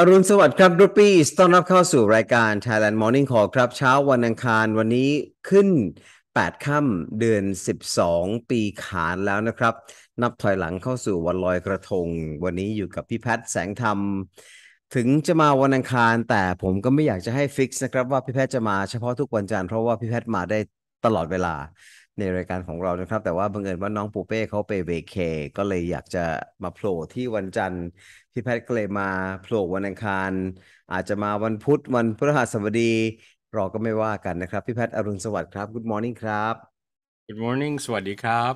อรุณสวัสดิ์ครับรูปี้ต้อนรับเข้าสู่รายการ Thailand Morning Call ครับเช้าวันอังคารวันนี้ขึ้น 8ค่ำเดือน 12 ปีขานแล้วนะครับ นับถอยหลังเข้าสู่วันลอยกระทง วันนี้อยู่กับพี่แพทย์แสงธรรมถึงจะมาวันอังคาร แต่ผมก็ไม่อยากจะให้ฟิกส์นะครับ ว่าพี่แพทย์จะมาเฉพาะทุกวันจันทร์เพราะว่าพี่แพทย์มาได้ตลอดเวลาในรายการของเรานะครับ แต่ว่าบังเอิญว่าน้องปูเป้เขาไปเวเคก็เลยอยากจะมาโผล่ที่วันจันทร์พี่แพทย์ก็เลยมาโผล่วันอังคาร อาจจะมาวันพุธวันพฤหัสบดีเราก็ไม่ว่ากันนะครับ พี่แพทย์อรุณสวัสดิ์ครับ Good morning ครับ Good morning สวัสดีครับ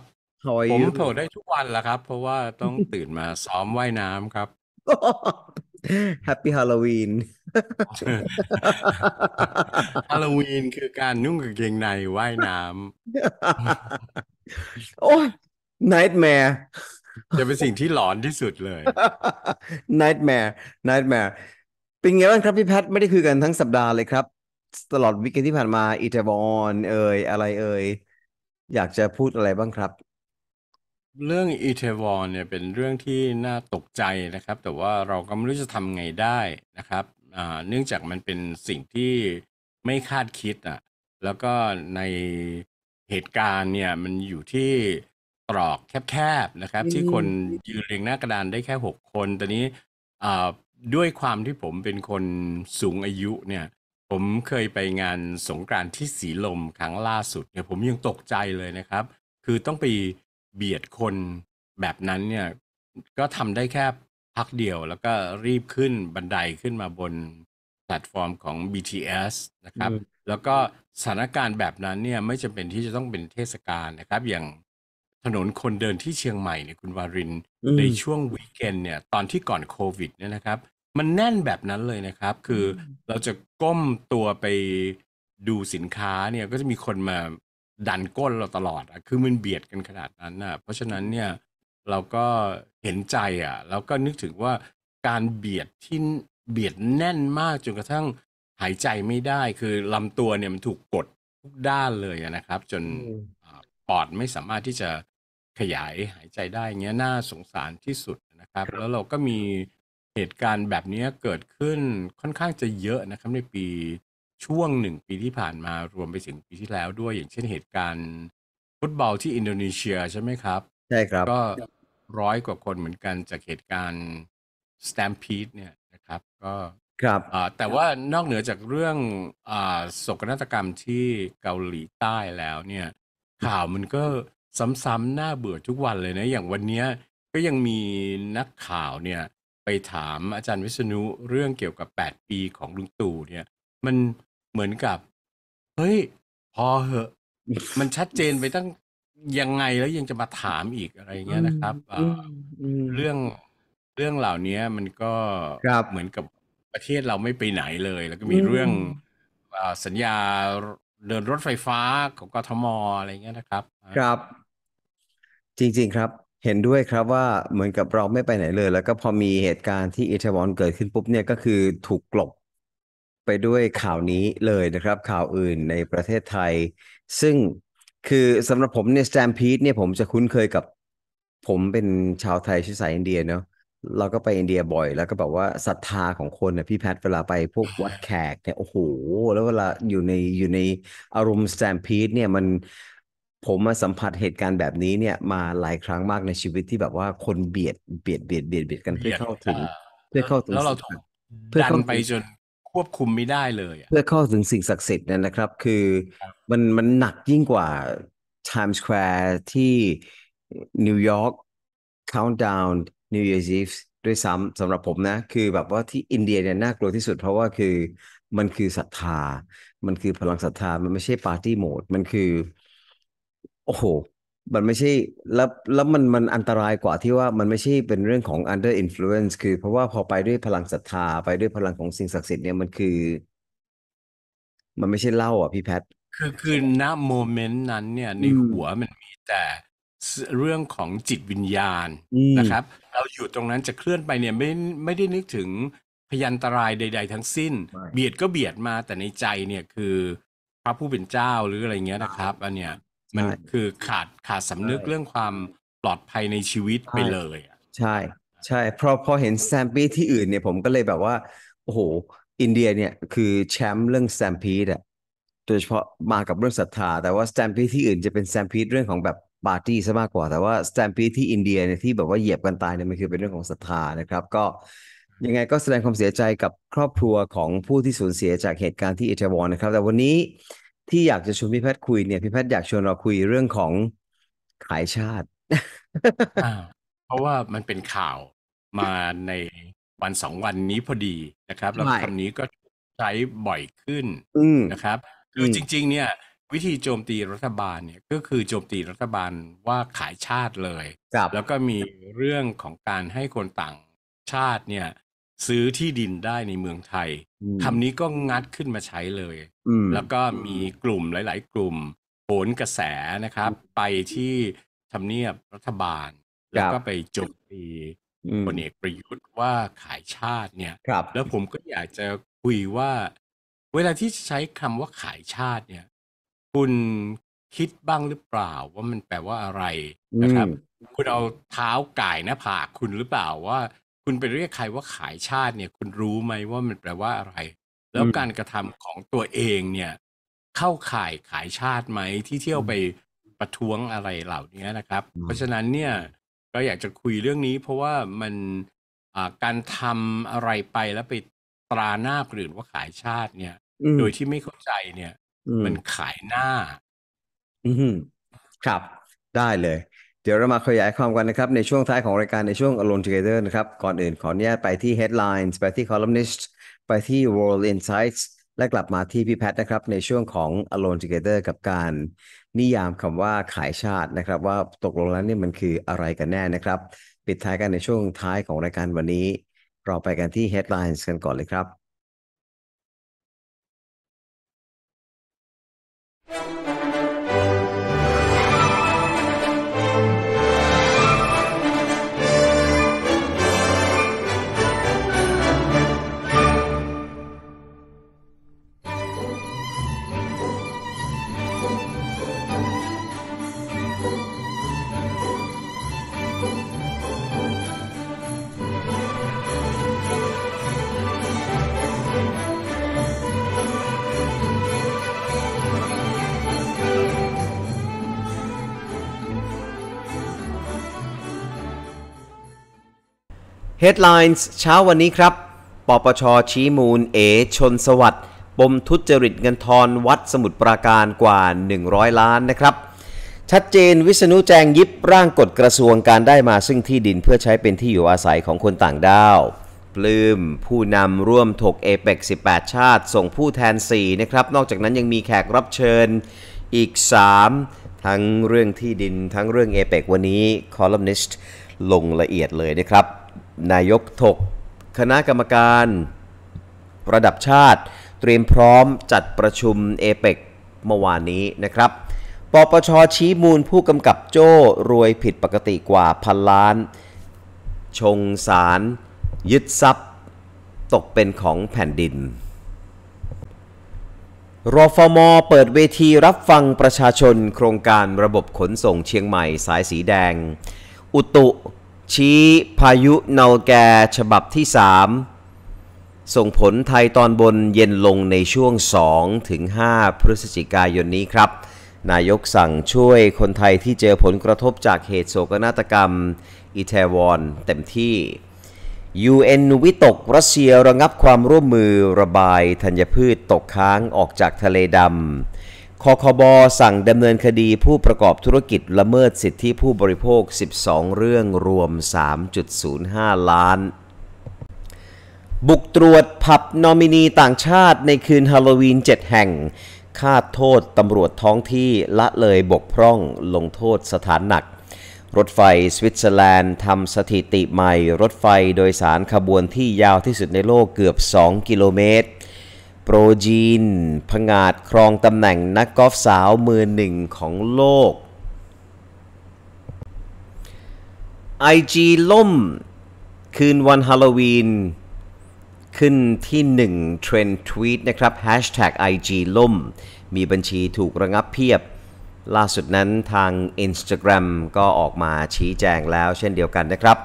ผมโผล่ได้ทุกวันแหละครับ เพราะว่าต้องตื่นมาซ้อมว่ายน้ำครับแฮปปี้ฮาโลวีนฮาโลวีนคือการนุ่งกางเกงในว่ายน้ำโอ้ยไนท์แมร์จะเป็นสิ่งที่หลอนที่สุดเลยไนท์แมร์ไนท์แมร์เป็นไงบ้างครับ พี่แพทไม่ได้คุยกันทั้งสัปดาห์เลยครับ ตลอดวิกเตนที่ผ่านมาอิตาบอนเอ่ยอะไรเอ่ยอยากจะพูดอะไรบ้างครับเรื่องอีเทวอนเนี่ยเป็นเรื่องที่น่าตกใจนะครับ แต่ว่าเราก็ไม่รู้จะทำไงได้นะครับ เนื่องจากมันเป็นสิ่งที่ไม่คาดคิดอ่ะแล้วก็ในเหตุการณ์เนี่ยมันอยู่ที่ตรอกแคบๆนะครับ ที่คนยืนเรียงหน้ากระดานได้แค่หกคน ตอนนี้ด้วยความที่ผมเป็นคนสูงอายุเนี่ยผมเคยไปงานสงกรานต์ที่สีลมครั้งล่าสุดเนี่ยผมยังตกใจเลยนะครับ คือต้องไปเบียดคนแบบนั้นเนี่ยก็ทำได้แค่ พักเดียวแล้วก็รีบขึ้นบันไดขึ้นมาบนแพลตฟอร์มของ BTS นะครับ แล้วก็สถานการณ์แบบนั้นเนี่ยไม่จำเป็นที่จะต้องเป็นเทศกาลนะครับ อย่างถนนคนเดินที่เชียงใหม่เนี่ยคุณวาริน ในช่วงวีคเอนเนี่ยตอนที่ก่อนโควิดเนี่ยนะครับ มันแน่นแบบนั้นเลยนะครับ คือเราจะก้มตัวไปดูสินค้าเนี่ยก็จะมีคนมาดันก้นเราตลอดอะคือมันเบียดกันขนาดนั้นอะเพราะฉะนั้นเนี่ยเราก็เห็นใจอะแล้วก็นึกถึงว่าการเบียดที่เบียดแน่นมากจนกระทั่งหายใจไม่ได้ คือลำตัวเนี่ยมันถูกกดทุกด้านเลยนะครับ จนปอดไม่สามารถที่จะขยายหายใจได้เงี้ยน่าสงสารที่สุดนะครับ แล้วเราก็มีเหตุการณ์แบบนี้เกิดขึ้นค่อนข้างจะเยอะนะครับในปีช่วงหนึ่งปีที่ผ่านมารวมไปถึงปีที่แล้วด้วยอย่างเช่นเหตุการณ์ ฟุตบอลที่อินโดนีเซียใช่ไหมครับ ใช่ครับก็ร้อยกว่าคนเหมือนกันจากเหตุการณ์สแตมพีดเนี่ยนะครับ ก็ครับแต่ว่านอกเหนือจากเรื่องโศกนาฏกรรมที่เกาหลีใต้แล้วเนี่ยข่าวมันก็ซ้ำๆน่าเบื่อทุกวันเลยนะ อย่างวันนี้ก็ยังมีนักข่าวเนี่ยไปถามอาจารย์วิษณุเรื่องเกี่ยวกับ8ปีของลุงตู่เนี่ยมันเหมือนกับ เฮ้ย พอเหอะมันชัดเจนไปตั้งยังไงแล้วยังจะมาถามอีกอะไรเงี้ยนะครับเรื่องเรื่องเหล่านี้มันก็เหมือนกับประเทศเราไม่ไปไหนเลย แล้วก็มีเรื่องอสัญญาเดินรถไฟฟ้าของกทมอะไรเงี้ยนะครับ ครับ จริง ๆครับ เห็นด้วยครับว่าเหมือนกับเราไม่ไปไหนเลย แล้วก็พอมีเหตุการณ์ที่อิตาลีเกิดขึ้นปุ๊บเนี่ยก็คือถูกกลบไปด้วยข่าวนี้เลยนะครับ ข่าวอื่นในประเทศไทย ซึ่งคือสำหรับผมเนี่ยสแตมพีดเนี่ยผมจะคุ้นเคยกับ ผมเป็นชาวไทยชื่อสายอินเดียเนาะเราก็ไปอินเดียบ่อย แล้วก็แบบว่าศรัทธาของคนนยพี่แพทเวลาไปพวกวัดแขกเนี่ยโอ้โห แล้วเวลาอยู่ในอยู่ในอารมณ์สแตมพีดเนี่ยมัน ผมมาสัมผัสเหตุการณ์แบบนี้เนี่ยมาหลายครั้งมากในชีวิตที่แบบว่าคนเบียด เบียดเบียดเบียดเบียดกันเพื่อเข้าถึง เพื่อเข้าถึงแล้วเราถูกเพื่อดันไปจนควบคุมไม่ได้เลยเพื่อเข้าถึงสิ่งศักดิ์สิทธิ์เนี่ยนะครับ คือมันมันหนักยิ่งกว่า Times Square ที่นิวยอร์ก Countdown New Year's Eve ด้วยซ้ำสำหรับผมนะ คือแบบว่าที่อินเดียเนี่ยน่ากลัวที่สุดเพราะว่าคือมันคือศรัทธา มันคือพลังศรัทธา มันไม่ใช่ปาร์ตี้โหมด มันคือ โอ้โหมันไม่ใช่ แล้วแล้วมันมันอันตรายกว่าที่ว่ามันไม่ใช่เป็นเรื่องของ under influence คือเพราะว่าพอไปด้วยพลังศรัทธา ไปด้วยพลังของสิ่งศักดิ์สิทธิ์เนี่ยมันคือ มันไม่ใช่เหล้าอ่ะพี่แพท คือคือณโมเมนต์นั้นเนี่ย ในหัวมันมีแต่เรื่องของจิตวิญญาณนะครับ เราอยู่ตรงนั้นจะเคลื่อนไปเนี่ย ไม่ไม่ได้นึกถึงพยันตรายใดๆทั้งสิ้น เบียดก็เบียดมาแต่ในใจ เนี่ยคือ พระผู้เป็นเจ้าหรืออะไรเงี้ยนะครับอันเนี้ยมันคือขาดขาดสำนึกเรื่องความปลอดภัยในชีวิตไปเลยใช่ ใช่ เพราะพอเห็นแซมปีที่อื่นเนี่ย ผมก็เลยแบบว่าโอ้โหอินเดียเนี่ยคือแชมป์เรื่องแซมปีดอะโดยเฉพาะมากับเรื่องศรัทธา แต่ว่าแซมปีที่อื่นจะเป็นแซมปีเรื่องของแบบปาร์ตี้ซะมากกว่า แต่ว่าแซมปีที่อินเดียเนี่ยที่แบบว่าเหยียบกันตายเนี่ยมันคือเป็นเรื่องของศรัทธานะครับ ก็ยังไงก็แสดงความเสียใจกับครอบครัวของผู้ที่สูญเสียจากเหตุการณ์ที่เอชวอนนะครับ แต่วันนี้ที่อยากจะชวนพี่แพทย์คุยเนี่ยพี่แพทย์อยากชวนเราคุยเรื่องของขายชาติเพราะว่ามันเป็นข่าวมาในวันสองวันนี้พอดีนะครับ แล้วคำนี้ก็ใช้บ่อยขึ้นนะครับคือจริง ๆ เนี่ย วิธีโจมตีรัฐบาลเนี่ย ก็คือโจมตีรัฐบาลว่าขายชาติเลยแล้วก็มีเรื่องของการให้คนต่างชาติเนี่ยซื้อที่ดินได้ในเมืองไทย คำนี้ก็งัดขึ้นมาใช้เลย แล้วก็มีกลุ่มหลาย ๆ กลุ่มโหนกระแสนะครับ ไปที่ทำเนียบรัฐบาล แล้วก็ไปโจมตีพลเอกประยุทธ์ว่าขายชาติเนี่ย แล้วผมก็อยากจะคุยว่า เวลาที่ใช้คำว่าขายชาติเนี่ย คุณคิดบ้างหรือเปล่า ว่ามันแปลว่าอะไร นะครับ คุณเอาเท้าไก่หน้าผากคุณหรือเปล่าว่าคุณไปเรียกใครว่าขายชาติ เนี่ย คุณรู้ไหมว่ามันแปลว่าอะไร แล้วการกระทำของตัวเองเนี่ย เข้าข่ายขายชาติไหมที่เที่ยวไปประท้วงอะไรเหล่านี้นะครับ เพราะฉะนั้นเนี่ยก็อยากจะคุยเรื่องนี้ เพราะว่ามันการทำอะไรไปแล้วไปตราหน้าหรือว่าขายชาติ เนี่ยโดยที่ไม่เข้าใจเนี่ยมันขายหน้าครับได้เลยเดี๋ยวเรามาขยายความกันนะครับในช่วงท้ายของรายการในช่วง Alone Together นะครับก่อนอื่นขออนุญาตไปที่ Headlines ไปที่ Columnist ไปที่ World Insights และกลับมาที่พี่แพทนะครับในช่วงของ Alone Together กับการ นิยามคำว่าขายชาตินะครับ ว่าตกลงแล้วนี่มันคืออะไรกันแน่นะครับ ปิดท้ายกันในช่วงท้ายของรายการวันนี้เราไปกันที่ Headlines กันก่อนเลยครับ Headlines เช้าวันนี้ครับ ปปช ชี้มูล เอชนสวัสด์ปมทุจริตเงินทอนวัดสมุดปราการกว่า 100 ล้านนะครับ ชัดเจนวิษณุแจงยิบร่างกฎกระทรวงการได้มาซึ่งที่ดินเพื่อใช้เป็นที่อยู่อาศัยของคนต่างด้าว ปลื้มผู้นำร่วมถกเอเปก18 ชาติ ส่งผู้แทน 4 นะครับ นอกจากนั้นยังมีแขกรับเชิญอีก 3 ทั้งเรื่องที่ดินทั้งเรื่องเอเปกวันนี้คอลัมนิสต์ลงละเอียดเลยนะครับนายกถก คณะกรรมการ ระดับชาติเตรียมพร้อมจัดประชุม เอเปกเมื่อวานนี้นะครับปปชชี้มูลผู้กำกับโจ้รวยผิดปกติกว่าพันล้าน ชงสาร ยึดทรัพย์ ตกเป็นของแผ่นดิน รฟมเปิดเวทีรับฟังประชาชน โครงการระบบขนส่งเชียงใหม่สายสีแดง อุตุชี้พายุเนาแกฉบับที่สามส่งผลไทยตอนบนเย็นลงในช่วง2ถึง5พฤศจิกายนนี้ครับ นายกสั่งช่วยคนไทยที่เจอผลกระทบจากเหตุโศกนาฏกรรมอิตาลีนเต็มที่ UN วิตก รัสเซียระงับความร่วมมือระบายธัญพืชตกค้างออกจากทะเลดำคคบสั่งดำเนินคดีผู้ประกอบธุรกิจ ละเมิดสิทธิผู้บริโภค 12 เรื่องรวม 3.05 ล้าน บุกตรวจผับนอมินีต่างชาติในคืนฮาโลวีน 7 แห่งคาดโทษตำรวจท้องที่ละเลยบกพร่องลงโทษสถานหนัก รถไฟสวิตเซอร์แลนด์ทำสถิติใหม่ รถไฟโดยสารขบวนที่ยาวที่สุดในโลกเกือบ 2 กิโลเมตรโปรจีนผงาดครองตำแหน่งนักกอล์ฟสาวมือหนึ่งของโลก IG ล่มคืนวันฮาโลวีน ขึ้นที่1เทรนด์ทวีตนะครับ IG ล่มมีบัญชีถูกระงับเพียบ ล่าสุดนั้นทาง Instagram ก็ออกมาชี้แจงแล้ว เช่นเดียวกันนะครับ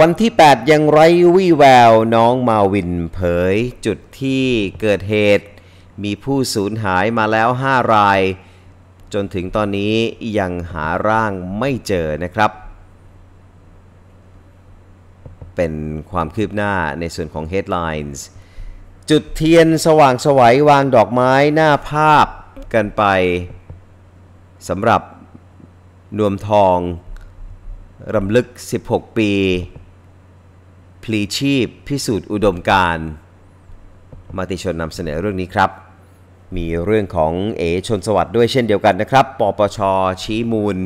วันที่ 8 ยังไร้วี่แวว น้องมาวินเผยจุดที่เกิดเหตุมีผู้สูญหายมาแล้ว 5 ราย จนถึงตอนนี้ยังหาร่างไม่เจอนะครับ เป็นความคืบหน้าในส่วนของ Headlines จุดเทียนสว่างสวัยวางดอกไม้หน้าภาพกันไปสำหรับนวมทองรำลึก 16 ปีพลีชีพพิสูจน์อุดมการมาติชนนำเสนอเรื่องนี้ครับ มีเรื่องของเอชนสวัสด์ด้วยเช่นเดียวกันนะครับ ปปชชี้มูล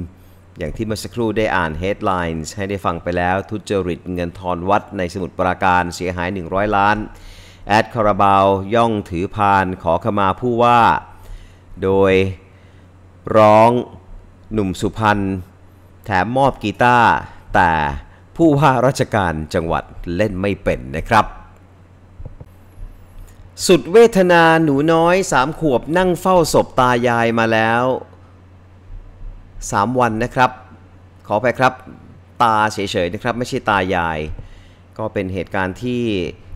อย่างที่เมื่อสักครู่ได้อ่าน headlines ให้ได้ฟังไปแล้ว ทุจริตเงินทอนวัดในสมุดปราการเสียหาย 100 ล้าน แอดคาราบาว ย่องถือพาน ขอขมาผู้ว่า โดย ร้องหนุ่มสุพรรณแถมมอบกีตาร์แต่ผู้ว่าราชการจังหวัดเล่นไม่เป็นนะครับ สุดเวทนาหนูน้อยสามขวบ นั่งเฝ้าศพตายายมาแล้ว 3 วันนะครับ ขอไปครับตาเฉยๆนะครับไม่ใช่ตายายก็เป็นเหตุการณ์ที่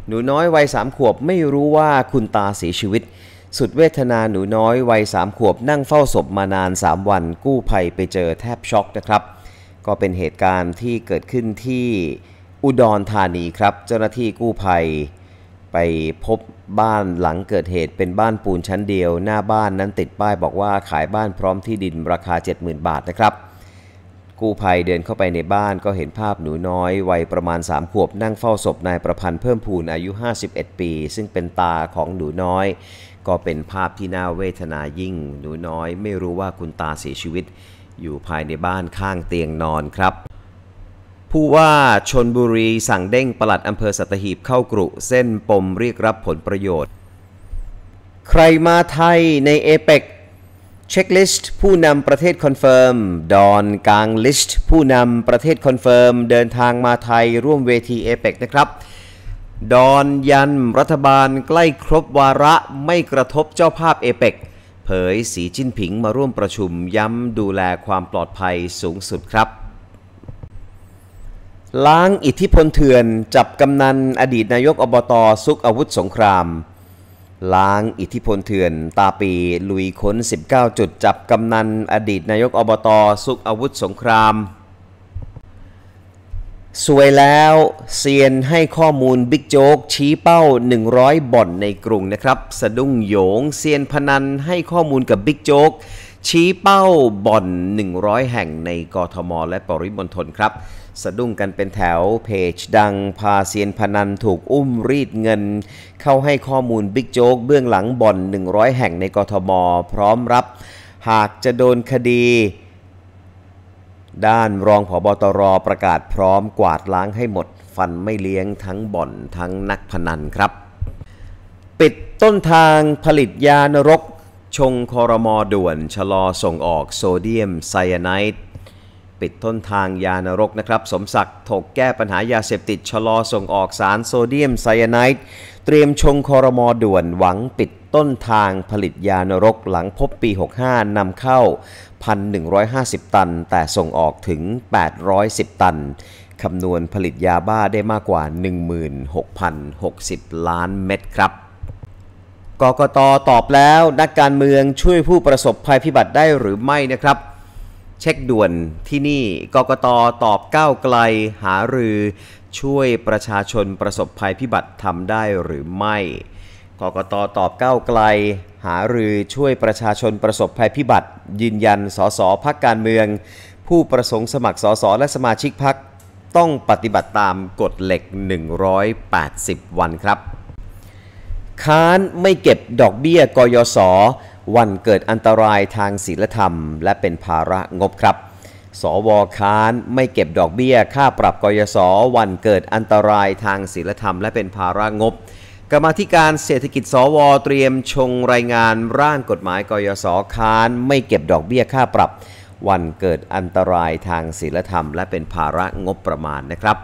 หนูน้อยวัยสามขวบไม่รู้ว่าคุณตาเสียชีวิต สุดเวทนาหนูน้อยวัยสามขวบ นั่งเฝ้าศพมานาน 3 วัน กู้ภัยไปเจอแทบช็อกนะครับก็เป็นเหตุการณ์ที่เกิดขึ้นที่อุดรธานีครับ เจ้าหน้าที่กู้ภัยไปพบบ้านหลังเกิดเหตุเป็นบ้านปูนชั้นเดียว หน้าบ้านนั้นติดป้ายบอกว่าขายบ้านพร้อมที่ดินราคา 70,000 บาทนะครับ กู้ภัยเดินเข้าไปในบ้านก็เห็นภาพหนูน้อย วัยประมาณ3ขวบนั่งเฝ้าศพนายประพันธ์เพิ่มพูนอายุ 51 ปี ซึ่งเป็นตาของหนูน้อย ก็เป็นภาพที่น่าเวทนายิ่ง หนูน้อย ไม่รู้ว่าคุณตาเสียชีวิตอยู่ภายในบ้านข้างเตียงนอนครับ ผู้ว่าชนบุรีสั่งเด้งปลัดอำเภอสัตหีบเข้ากรุ เส้นปมเรียกรับผลประโยชน์ ใครมาไทยในเอเปกเช็คลิสต์ผู้นำประเทศคอนเฟิร์มดอนกางลิสต์ผู้นำประเทศคอนเฟิร์มเดินทางมาไทยร่วมเวทีเอเปกนะครับ ดอนยันรัฐบาลใกล้ครบวาระไม่กระทบเจ้าภาพเอเปกเผยสีจิ้นผิงมาร่วมประชุมย้ำดูแลความปลอดภัยสูงสุดครับ ล้างอิทธิพลเถื่อน จับกำนันอดีตนายกอบตซุก อาวุธสงคราม ล้างอิทธิพลเถื่อน ตาปี ลุยค้น 19จุด จับกำนันอดีตนายกอบตซุกอาวุธสงครามสวยแล้วเซียนให้ข้อมูลบิ๊กโจ๊กชี้เป้า 100 บ่อนในกรุงนะครับสะดุ้งโยงเซียนพนันให้ข้อมูลกับบิ๊กโจ๊กชี้เป้า บ่อน 100 แห่งในกทม และปริมณฑลครับ สะดุ้งกันเป็นแถวเพจดัง พาเซียนพนันถูกอุ้มรีดเงิน เข้าให้ข้อมูลบิ๊กโจ๊กเบื้องหลังบ่อน100 แห่งในกทม พร้อมรับหากจะโดนคดีด้านรองผบตรประกาศพร้อมกวาดล้างให้หมดฟันไม่เลี้ยงทั้งบ่อนทั้งนักพนันครับ ปิดต้นทางผลิตยานรกชงคอรมอด่วนชะลอส่งออกโซเดียมไซยาไนด์ปิดต้นทางยานรกนะครับ สมศักดิ์ถกแก้ปัญหายาเสพติดชะลอส่งออกสารโซเดียมไซยาไนด์เตรียมชงคอรมอด่วนหวังปิดต้นทางผลิตยานรกหลังพบปี65นำเข้า1,150 ตันแต่ส่งออกถึง 810 ตัน คำนวณผลิตยาบ้าได้มากกว่า 16,060 ล้านเม็ดครับ กกตตอบแล้วนักการเมืองช่วยผู้ประสบภัยพิบัติได้หรือไม่นะครับ เช็คด่วนที่นี่กกตตอบก้าวไกลหารือ ช่วยประชาชนประสบภัยพิบัติทำได้หรือไม่กกตตอบก้าวไกลหารือช่วยประชาชนประสบภัยพิบัติ ยืนยันสสพักการเมือง ผู้ประสงค์สมัครสสและสมาชิกพักต้องปฏิบัติตามกฎเหล็ก 180 วันครับ ค้านไม่เก็บดอกเบี้ยกยศวันเกิดอันตรายทางศีลธรรมและเป็นภาระงบครับ สวค้านไม่เก็บดอกเบี้ยค่าปรับกยศวันเกิดอันตรายทางศีลธรรมและเป็นภาระงบกรรมธิการเศรษฐกิจ สวเตรียมชงรายงานร่างกฎหมายกยศค้านไม่เก็บดอกเบี้ยค่าปรับ วันเกิดอันตรายทางศีลธรรมและเป็นภาระงบประมาณนะครับ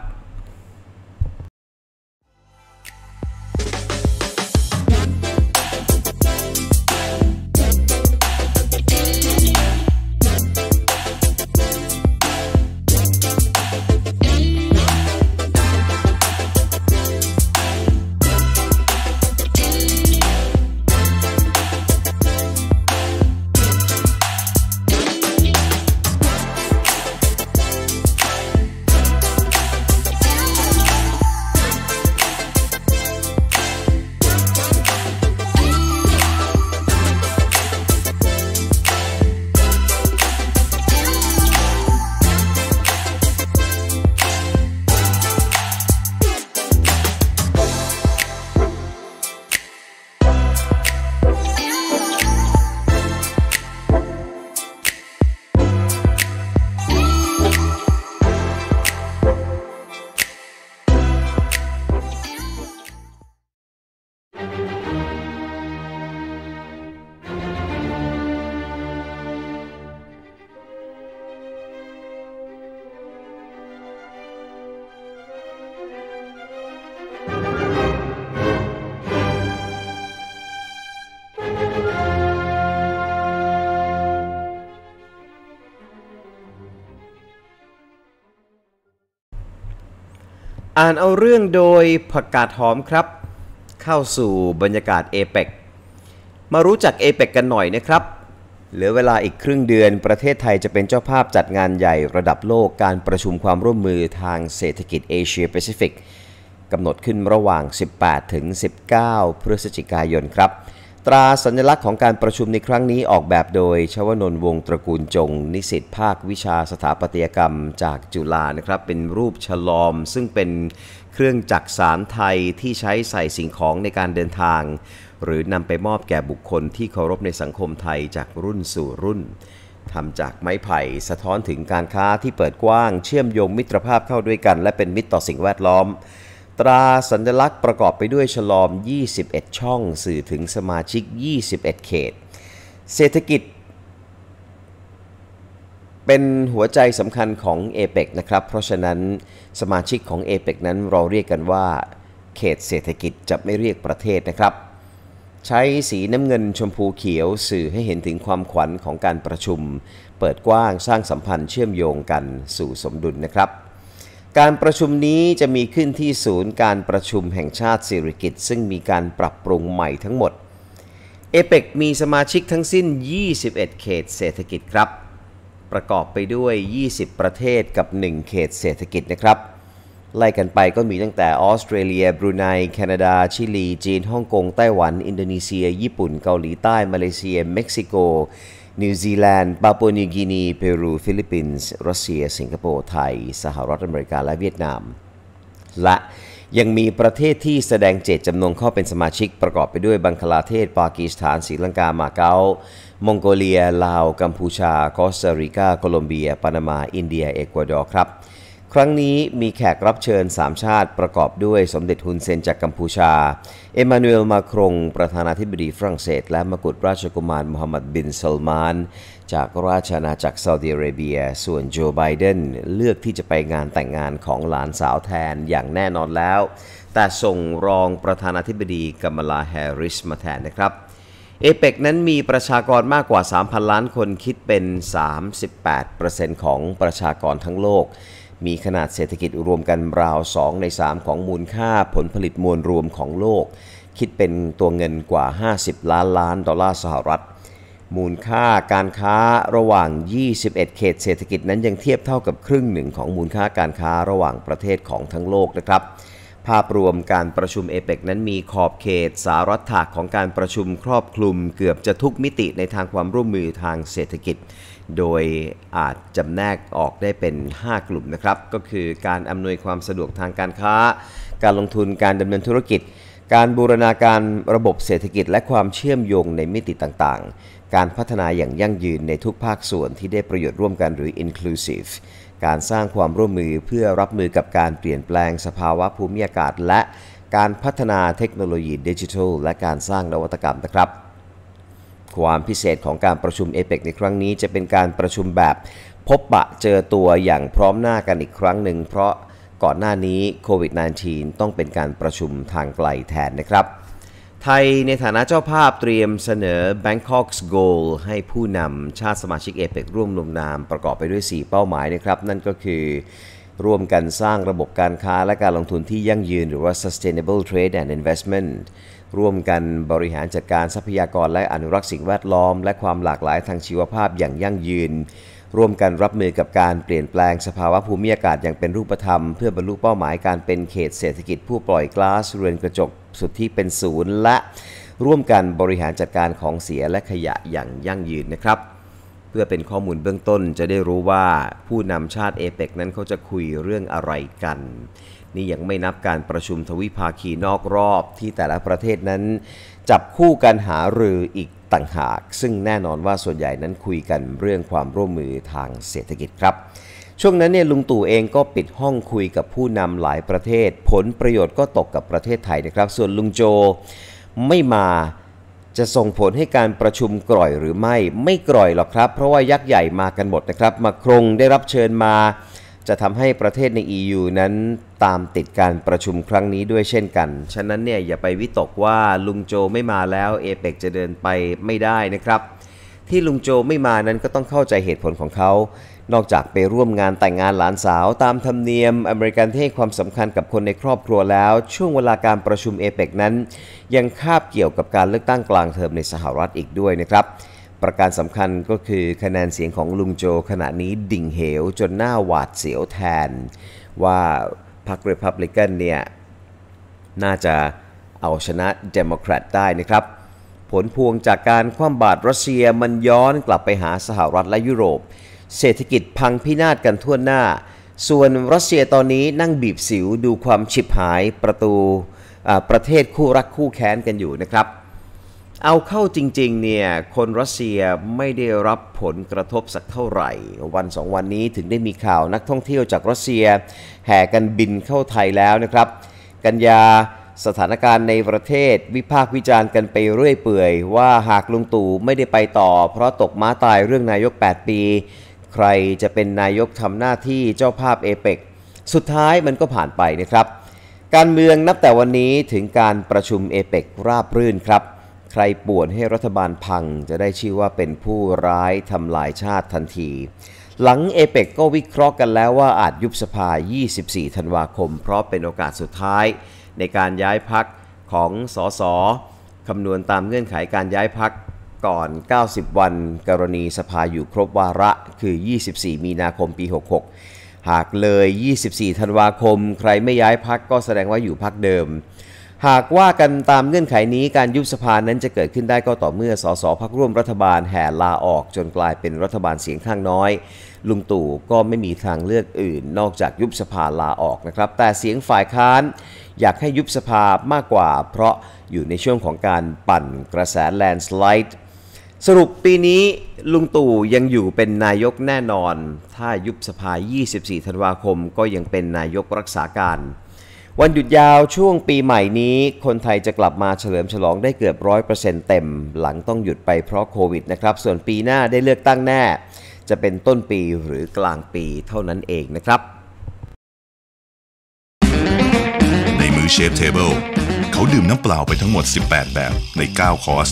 อ่านเอาเรื่องโดยผักกาดหอมครับเข้าสู่บรรยากาศเอเปกมารู้จักเอเปกกันหน่อยนะครับ เหลือเวลาอีกครึ่งเดือนประเทศไทยจะเป็นเจ้าภาพจัดงานใหญ่ระดับโลกการประชุมความร่วมมือทางเศรษฐกิจเอเชียแปซิฟิกกำหนดขึ้นระหว่าง 18 ถึง 19 พฤศจิกายนครับตราสัญลักษณ์ของการประชุมในครั้งนี้ออกแบบโดย ชวนนวงตระกูลจง นิสิตภาควิชาสถาปัตยกรรมจากจุฬานะครับ เป็นรูปฉลอมซึ่งเป็นเครื่องจักสารไทยที่ใช้ใส่สิ่งของในการเดินทาง หรือนำไปมอบแก่บุคคลที่เคารพในสังคมไทยจากรุ่นสู่รุ่นทำจากไม้ไผ่สะท้อนถึงการค้าที่เปิดกว้าง เชื่อมโยงมิตรภาพเข้าด้วยกัน และเป็นมิตรต่อสิ่งแวดล้อมตราสัญลักษณ์ประกอบไปด้วยฉลอม 21 ช่องสื่อถึงสมาชิก 21 เขต เศรษฐกิจ เป็นหัวใจสำคัญของเ p e กนะครับ เพราะฉะนั้นสมาชิกของเ p e กนั้นเราเรียกกันว่าเขต เศรษฐกิจจะไม่เรียกประเทศนะครับ ใช้สีน้ำเงินชมพูเขียวสื่อให้เห็นถึงความขวัญของการประชุม เปิดกว้างสร้างสัมพันธ์เชื่อมโยงกันสู่สมดุลนะครับการประชุมนี้จะมีขึ้นที่ศูนย์การประชุมแห่งชาติสิริกิตซึ่งมีการปรับปรุงใหม่ทั้งหมด เอเปกมีสมาชิกทั้งสิ้น 21 เขตเศรษฐกิจครับ ประกอบไปด้วย 20 ประเทศกับ 1 เขตเศรษฐกิจนะครับ ไล่กันไปก็มีตั้งแต่ออสเตรเลียบรูไนแคนาดา ชิลี จีนฮ่องกงไต้หวัน อินโดนีเซีย ญี่ปุ่น เกาหลีใต้ มาเลเซียเม็กซิโกนิวซีแลนด์ปาปัวนิวกินีเปรูฟิลิปปินส์รัสเซีย สิงคโปร์ไทย สหรัฐอเมริกาและเวียดนาม และยังมีประเทศที่แสดงเจตจำนงเข้าเป็นสมาชิกประกอบไปด้วยบังคลาเทศปากีสถานศรีลังกา มาเก๊ามองโกเลีย ลาว กัมพูชา คอสตาริกาโคลอมเบียปานามา อินเดีย เอกวาดอร์ครับครั้งนี้มีแขกรับเชิญ3ชาติประกอบด้วยสมเด็จฮุนเซนจากกัมพูชา เอมานูเอลมาครงประธานาธิบดีฝรั่งเศส และมกุฎราชกุมารมูฮัมหมัดบินซัลมาน จากราชอาณาจักรซาอุดิอาระเบียส่วนโจไบเดน เลือกที่จะไปงานแต่งงานของหลานสาวแทนอย่างแน่นอนแล้ว แต่ส่งรองประธานาธิบดีกัมลาแฮริสมาแทนนะครับเอเปกนั้นมีประชากรมากกว่า 3,000 ล้านคนคิดเป็น38%ของประชากรทั้งโลกมีขนาดเศรษฐกิจรวมกัน ราว 2 ใน 3 ของมูลค่าผลผลิตมวลรวมของโลก คิดเป็นตัวเงินกว่า 50 ล้านล้านดอลลาร์สหรัฐ มูลค่าการค้าระหว่าง 21เขตเศรษฐกิจนั้นยังเทียบเท่ากับครึ่งหนึ่งของมูลค่าการค้าระหว่างประเทศของทั้งโลกนะครับ ภาพรวมการประชุมเอเปกนั้นมีขอบเขต สารัฐถากของการประชุมครอบคลุมเกือบจะทุกมิติในทางความร่วมมือทางเศรษฐกิจโดยอาจจำแนกออกได้เป็น 5 กลุ่มนะครับ ก็คือการอำนวยความสะดวกทางการค้าการลงทุนการดำเนินธุรกิจ การบูรณาการระบบเศรษฐกิจและความเชื่อมโยงในมิติต่างๆ การพัฒนาอย่างยั่งยืนในทุกภาคส่วนที่ได้ประโยชน์ร่วมกันหรือ inclusive การสร้างความร่วมมือเพื่อรับมือกับการเปลี่ยนแปลงสภาวะภูมิอากาศ และการพัฒนาเทคโนโลยีดิจิทัล และการสร้างนวัตกรรมนะครับความพิเศษของการประชุมเอเปกในครั้งนี้จะเป็นการประชุมแบบพบปะเจอตัวอย่างพร้อมหน้ากันอีกครั้งหนึ่งเพราะก่อนหน้านี้โควิด -19 ต้องเป็นการประชุมทางไกลแทนนะครับ ไทยในฐานะเจ้าภาพเตรียมเสนอ Bangkok's Goal ให้ผู้นำชาติสมาชิกเอเปกร่วมลงนามประกอบไปด้วย 4 เป้าหมายนะครับ นั่นก็คือร่วมกันสร้างระบบการค้าและการลงทุนที่ยั่งยืนหรือว่า sustainable trade and investment ร่วมกันบริหารจัดการทรัพยากรและอนุรักษ์สิ่งแวดล้อมและความหลากหลายทางชีวภาพอย่างยั่งยืน ร่วมกันรับมือกับการเปลี่ยนแปลงสภาวะภูมิอากาศอย่างเป็นรูปธรรมเพื่อบรรลุเป้าหมายการเป็นเขตเศรษฐกิจผู้ปล่อยก๊าซเรือนกระจกสุดที่เป็นศูนย์และ ร่วมกันบริหารจัดการของเสียและขยะอย่างยั่งยืนนะครับ เพื่อเป็นข้อมูลเบื้องต้นจะได้รู้ว่าผู้นำชาติเอเปกนั้นเขาจะคุยเรื่องอะไรกันนี่ยังไม่นับการประชุมทวิภาคีนอกรอบที่แต่ละประเทศนั้นจับคู่กันหารืออีกต่างหาก ซึ่งแน่นอนว่าส่วนใหญ่นั้นคุยกันเรื่องความร่วมมือทางเศรษฐกิจครับ ช่วงนั้นเนี่ยลุงตู่เองก็ปิดห้องคุยกับผู้นำหลายประเทศ ผลประโยชน์ก็ตกกับประเทศไทยนะครับ ส่วนลุงโจไม่มาจะส่งผลให้การประชุมกร่อยหรือไม่ไม่กร่อยหรอกครับ เพราะว่ายักษ์ใหญ่มากันหมดนะครับ มาครงได้รับเชิญมาจะทำให้ประเทศใน EU นั้นตามติดการประชุมครั้งนี้ด้วยเช่นกัน ฉะนั้นเนี่ยอย่าไปวิตกว่าลุงโจไม่มาแล้วเอเปกจะเดินไปไม่ได้นะครับ ที่ลุงโจไม่มานั้นก็ต้องเข้าใจเหตุผลของเขา นอกจากไปร่วมงานแต่งงานหลานสาว ตามธรรมเนียมอเมริกันที่ให้ความสำคัญกับคนในครอบครัวแล้ว ช่วงเวลาการประชุมเอเปกนั้น ยังคาบเกี่ยวกับการเลือกตั้งกลางเทอมในสหรัฐอีกด้วยนะครับประการสำคัญก็คือคะแนนเสียงของลุงโจ ขณะนี้ดิ่งเหวจนหน้าหวาดเสียวแทน ว่าพรรครีพับลิกันเนี่ย น่าจะเอาชนะเดโมแครตได้นะครับ ผลพวงจากการคว่ำบาตรรัสเซียมันย้อนกลับไปหาสหรัฐและยุโรป เศรษฐกิจพังพินาศกันทั่วหน้า ส่วนรัสเซียตอนนี้นั่งบีบสิวดูความฉิบหายประตูประเทศคู่รักคู่แค้นกันอยู่นะครับเอาเข้าจริงๆ เนี่ย คนรัสเซียไม่ได้รับผลกระทบสักเท่าไหร่ วันสองวันนี้ถึงได้มีข่าวนักท่องเที่ยวจากรัสเซีย แห่กันบินเข้าไทยแล้วนะครับ กันยาสถานการณ์ในประเทศวิพากษ์วิจารณ์กันไปเรื่อยเปื่อย ว่าหากลุงตู่ไม่ได้ไปต่อ เพราะตกม้าตายเรื่องนายก 8 ปี ใครจะเป็นนายกทำหน้าที่เจ้าภาพเอเปกสุดท้ายมันก็ผ่านไปนะครับการเมืองนับแต่วันนี้ถึงการประชุมเอเปกราบรื่นครับใครป่วนให้รัฐบาลพัง จะได้ชื่อว่าเป็นผู้ร้ายทำลายชาติทันที หลังเอเปกก็วิเคราะห์กันแล้วว่าอาจยุบสภา 24 ธันวาคม เพราะเป็นโอกาสสุดท้ายในการย้ายพักของสสคำนวณตามเงื่อนไขาการย้ายพักก่อน 90 วันกรณีสภาอยู่ครบวาระ คือ 24 มีนาคมปี 66 หากเลย 24 ธันวาคมใครไม่ย้ายพักก็แสดงว่าอยู่พักเดิมหากว่ากันตามเงื่อนไขนี้การยุบสภานั้นจะเกิดขึ้นได้ก็ต่อเมื่อสสพักร่วมรัฐบาลแห่ลาออกจนกลายเป็นรัฐบาลเสียงข้างน้อย ลุงตู่ก็ไม่มีทางเลือกอื่นนอกจากยุบสภาลาออกนะครับ แต่เสียงฝ่ายค้านอยากให้ยุบสภามากกว่าเพราะอยู่ในช่วงของการปั่นกระแสแลนสไลด์สรุปปีนี้ลุงตู่ยังอยู่เป็นนายกแน่นอน ถ้ายุบสภา 24 ธันวาคมก็ยังเป็นนายกรักษาการวันหยุดยาวช่วงปีใหม่นี้ คนไทยจะกลับมาเฉลิมฉลองได้เกือบร้อยเปอร์เซ็นต์เต็มหลังต้องหยุดไปเพราะโควิดนะครับ ส่วนปีหน้าได้เลือกตั้งแน่ จะเป็นต้นปีหรือกลางปีเท่านั้นเองนะครับ ในมือเชฟเทเบิลเขาดื่มน้ำเปล่าไปทั้งหมด 18 แบบใน 9 คอร์ส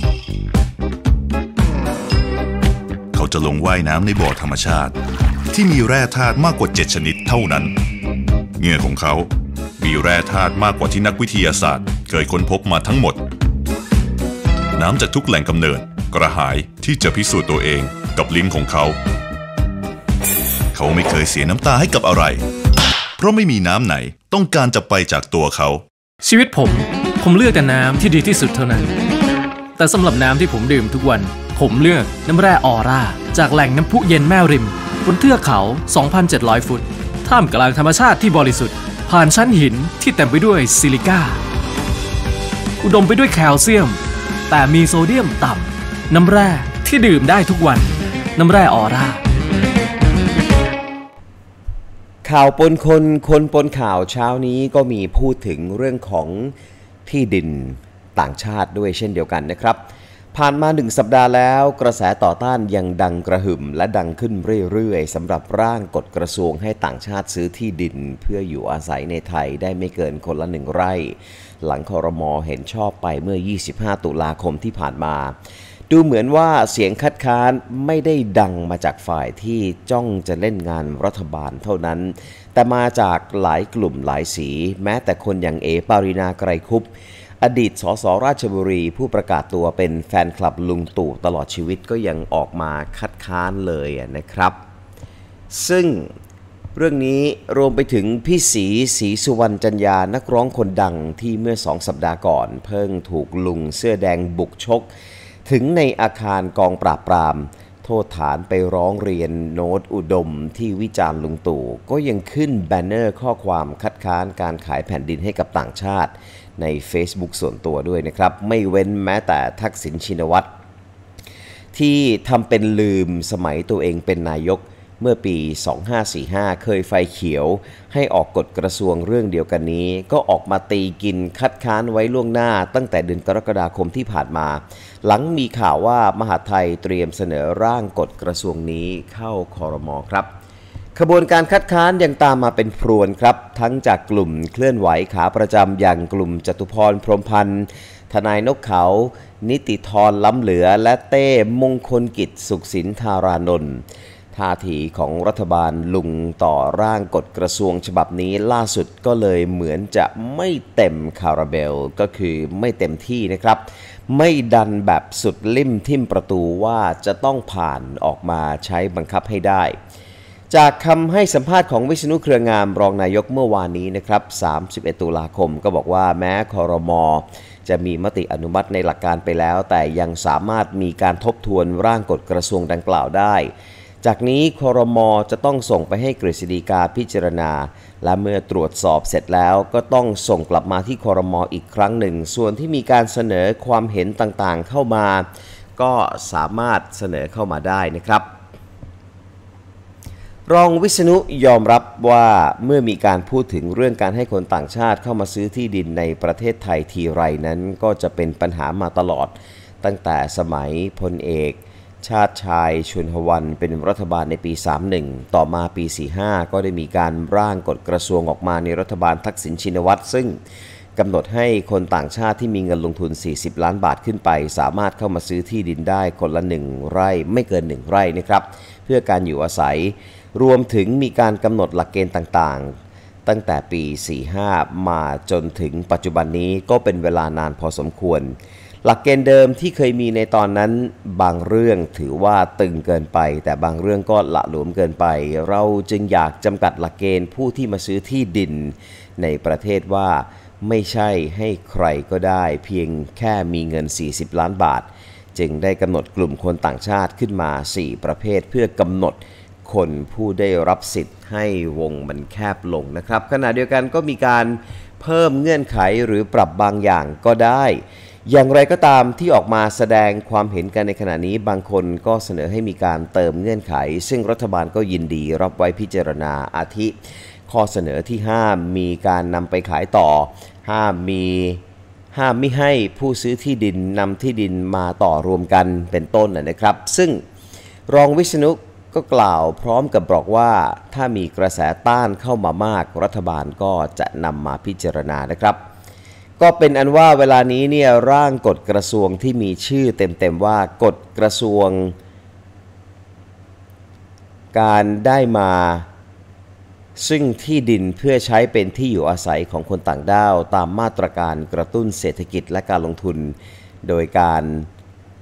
เขาจะลงว่ายน้ำในบ่อธรรมชาติ ที่มีแร่ธาตุมากกว่า 7 ชนิดเท่านั้นเงื่อของเขามีแร่ธาตุมากกว่าที่นักวิทยาศาสตร์ เคยค้นพบมาทั้งหมด น้ำจากทุกแหล่งกำเนิดกระหายที่จะพิสูจน์ตัวเองกับลิ้นของเขา เขาไม่เคยเสียน้ำตาให้กับอะไร เพราะไม่มีน้ำไหนต้องการจะไปจากตัวเขา ชีวิตผม ผมเลือกแต่น้ำที่ดีที่สุดเท่านั้น แต่สำหรับน้ำที่ผมดื่มทุกวัน ผมเลือกน้ำแร่ออร่าจากแหล่งน้ำพุเย็นแม่ริมบนเทือกเขา 2,700 ฟุต ท่ามกลางธรรมชาติที่บริสุทธิ์ผ่านชั้นหินที่เต็มไปด้วยซิลิก้าอุดมไปด้วยแคลเซียม แต่มีโซเดียมต่ำน้ำแร่ที่ดื่มได้ทุกวันน้ำแร่ออร่า ข่าวปนคนคนปนข่าวเช้านี้ก็มีพูดถึงเรื่องของที่ดินต่างชาติด้วยเช่นเดียวกันนะครับผ่านมาหนึ่งสัปดาห์แล้วกระแสต่อต้านยังดังกระหึ่มและดังขึ้นเรื่อยๆสำหรับร่างกฎกระทรวงให้ต่างชาติซื้อที่ดินเพื่ออยู่อาศัยในไทยได้ไม่เกินคนละหนึ่งไร่ หลังคอรมอเห็นชอบไปเมื่อ 25 ตุลาคมที่ผ่านมา ดูเหมือนว่าเสียงคัดค้านไม่ได้ดังมาจากฝ่ายที่จ้องจะเล่นงานรัฐบาลเท่านั้น แต่มาจากหลายกลุ่มหลายสี แม้แต่คนอย่างเอปารินาไกรคุปอดีตสสราชบุรีผู้ประกาศตัวเป็นแฟนคลับลุงตู่ตลอดชีวิตก็ยังออกมาคัดค้านเลยนะครับ ซึ่งเรื่องนี้รวมไปถึงพี่สีสีสุวรรณจัญญา นักร้องคนดังที่เมื่อสองสัปดาห์ก่อน เพิ่งถูกลุงเสื้อแดงบุกชก ถึงในอาคารกองปราบปราม โทษฐานไปร้องเรียนโน้ตอุดมที่วิจารณ์ลุงตู่ก็ยังขึ้นแบนเนอร์ข้อความคัดค้านการขายแผ่นดินให้กับต่างชาติใน Facebook ส่วนตัวด้วยนะครับ ไม่เว้นแม้แต่ทักษิณชินวัตรที่ทำเป็นลืมสมัยตัวเองเป็นนายกเมื่อปี 2545 เคยไฟเขียว ให้ออกกฎกระทรวงเรื่องเดียวกันนี้ ก็ออกมาตีกินคัดค้านไว้ล่วงหน้าตั้งแต่เดือนกรกฎาคมที่ผ่านมา หลังมีข่าวว่ามหาไทยเตรียมเสนอร่างกฎกระทรวงนี้เข้าคอรมอครับขบวนการคัดค้านยังตามมาเป็นพรวนครับ ทั้งจากกลุ่มเคลื่อนไหวขาประจำอย่างกลุ่มจตุพรพรมพันธ์ทนายนกเขา นิติธรล้ำเหลือ และเต้มงคลกิจสุขสินธารานนท์ท่าทีของรัฐบาลลุงต่อร่างกฎกระทรวงฉบับนี้ ล่าสุดก็เลยเหมือนจะไม่เต็มคาราเบลก็คือไม่เต็มที่นะครับ ไม่ดันแบบสุดลิ่มทิ่มประตูว่าจะต้องผ่านออกมาใช้บังคับให้ได้จากคำให้สัมภาษณ์ของวิษณุเครืองามรองนายกเมื่อวานนี้นะครับ 31ตุลาคม ก็บอกว่าแม้คอรมอจะมีมติอนุมัติในหลักการไปแล้ว แต่ยังสามารถมีการทบทวนร่างกฎกระทรวงดังกล่าวได้ จากนี้คอรมอจะต้องส่งไปให้กฤษฎีกาพิจารณา และเมื่อตรวจสอบเสร็จแล้วก็ต้องส่งกลับมาที่คอรมออีกครั้งหนึ่ง ส่วนที่มีการเสนอความเห็นต่างๆเข้ามา ก็สามารถเสนอเข้ามาได้นะครับรองวิษณุยอมรับว่าเมื่อมีการพูดถึงเรื่องการให้คนต่างชาติเข้ามาซื้อที่ดินในประเทศไทยทีไรนั้น ก็จะเป็นปัญหามาตลอดตั้งแต่สมัยพลเอก ชาติชายชวนหวันเป็นรัฐบาลในปี 31 ต่อมาปี 45 ก็ได้มีการร่างกฎกระทรวงออกมาในรัฐบาลทักษิณชินวัตร ซึ่งกำหนดให้คนต่างชาติที่มีเงินลงทุน 40 ล้านบาทขึ้นไป สามารถเข้ามาซื้อที่ดินได้คนละ1ไร่ไม่เกิน1ไร่นะครับ เพื่อการอยู่อาศัยรวมถึงมีการกำหนดหลักเกณฑ์ต่างๆ ตั้งแต่ปี45มาจนถึงปัจจุบันนี้ก็เป็นเวลานานพอสมควร หลักเกณฑ์เดิมที่เคยมีในตอนนั้นบางเรื่องถือว่าตึงเกินไป แต่บางเรื่องก็ละหลวมเกินไป เราจึงอยากจำกัดหลักเกณฑ์ผู้ที่มาซื้อที่ดินในประเทศว่าไม่ใช่ให้ใครก็ได้ เพียงแค่มีเงิน 40 ล้านบาท จึงได้กำหนดกลุ่มคนต่างชาติขึ้นมา 4 ประเภทเพื่อกำหนดคนผู้ได้รับสิทธิ์ให้วงมันแคบลงนะครับ ขณะเดียวกันก็มีการเพิ่มเงื่อนไขหรือปรับบางอย่างก็ได้ อย่างไรก็ตามที่ออกมาแสดงความเห็นกันในขณะนี้บางคนก็เสนอให้มีการเติมเงื่อนไข ซึ่งรัฐบาลก็ยินดีรับไว้พิจารณาอาทิ ข้อเสนอที่ห้ามมีการนำไปขายต่อห้ามมีห้ามไม่ให้ผู้ซื้อที่ดินนำที่ดินมาต่อรวมกันเป็นต้นนะครับ ซึ่งรองวิษณุก็กล่าวพร้อมกับบอกว่าถ้ามีกระแสต้านเข้ามามาก รัฐบาลก็จะนำมาพิจารณานะครับ ก็เป็นอันว่าเวลานี้เนี่ย ร่างกฎกระทรวงที่มีชื่อเต็มๆว่า กฎกระทรวง การได้มา ซึ่งที่ดินเพื่อใช้เป็นที่อยู่อาศัยของคนต่างด้าว ตามมาตรการกระตุ้นเศรษฐกิจและการลงทุนโดยการ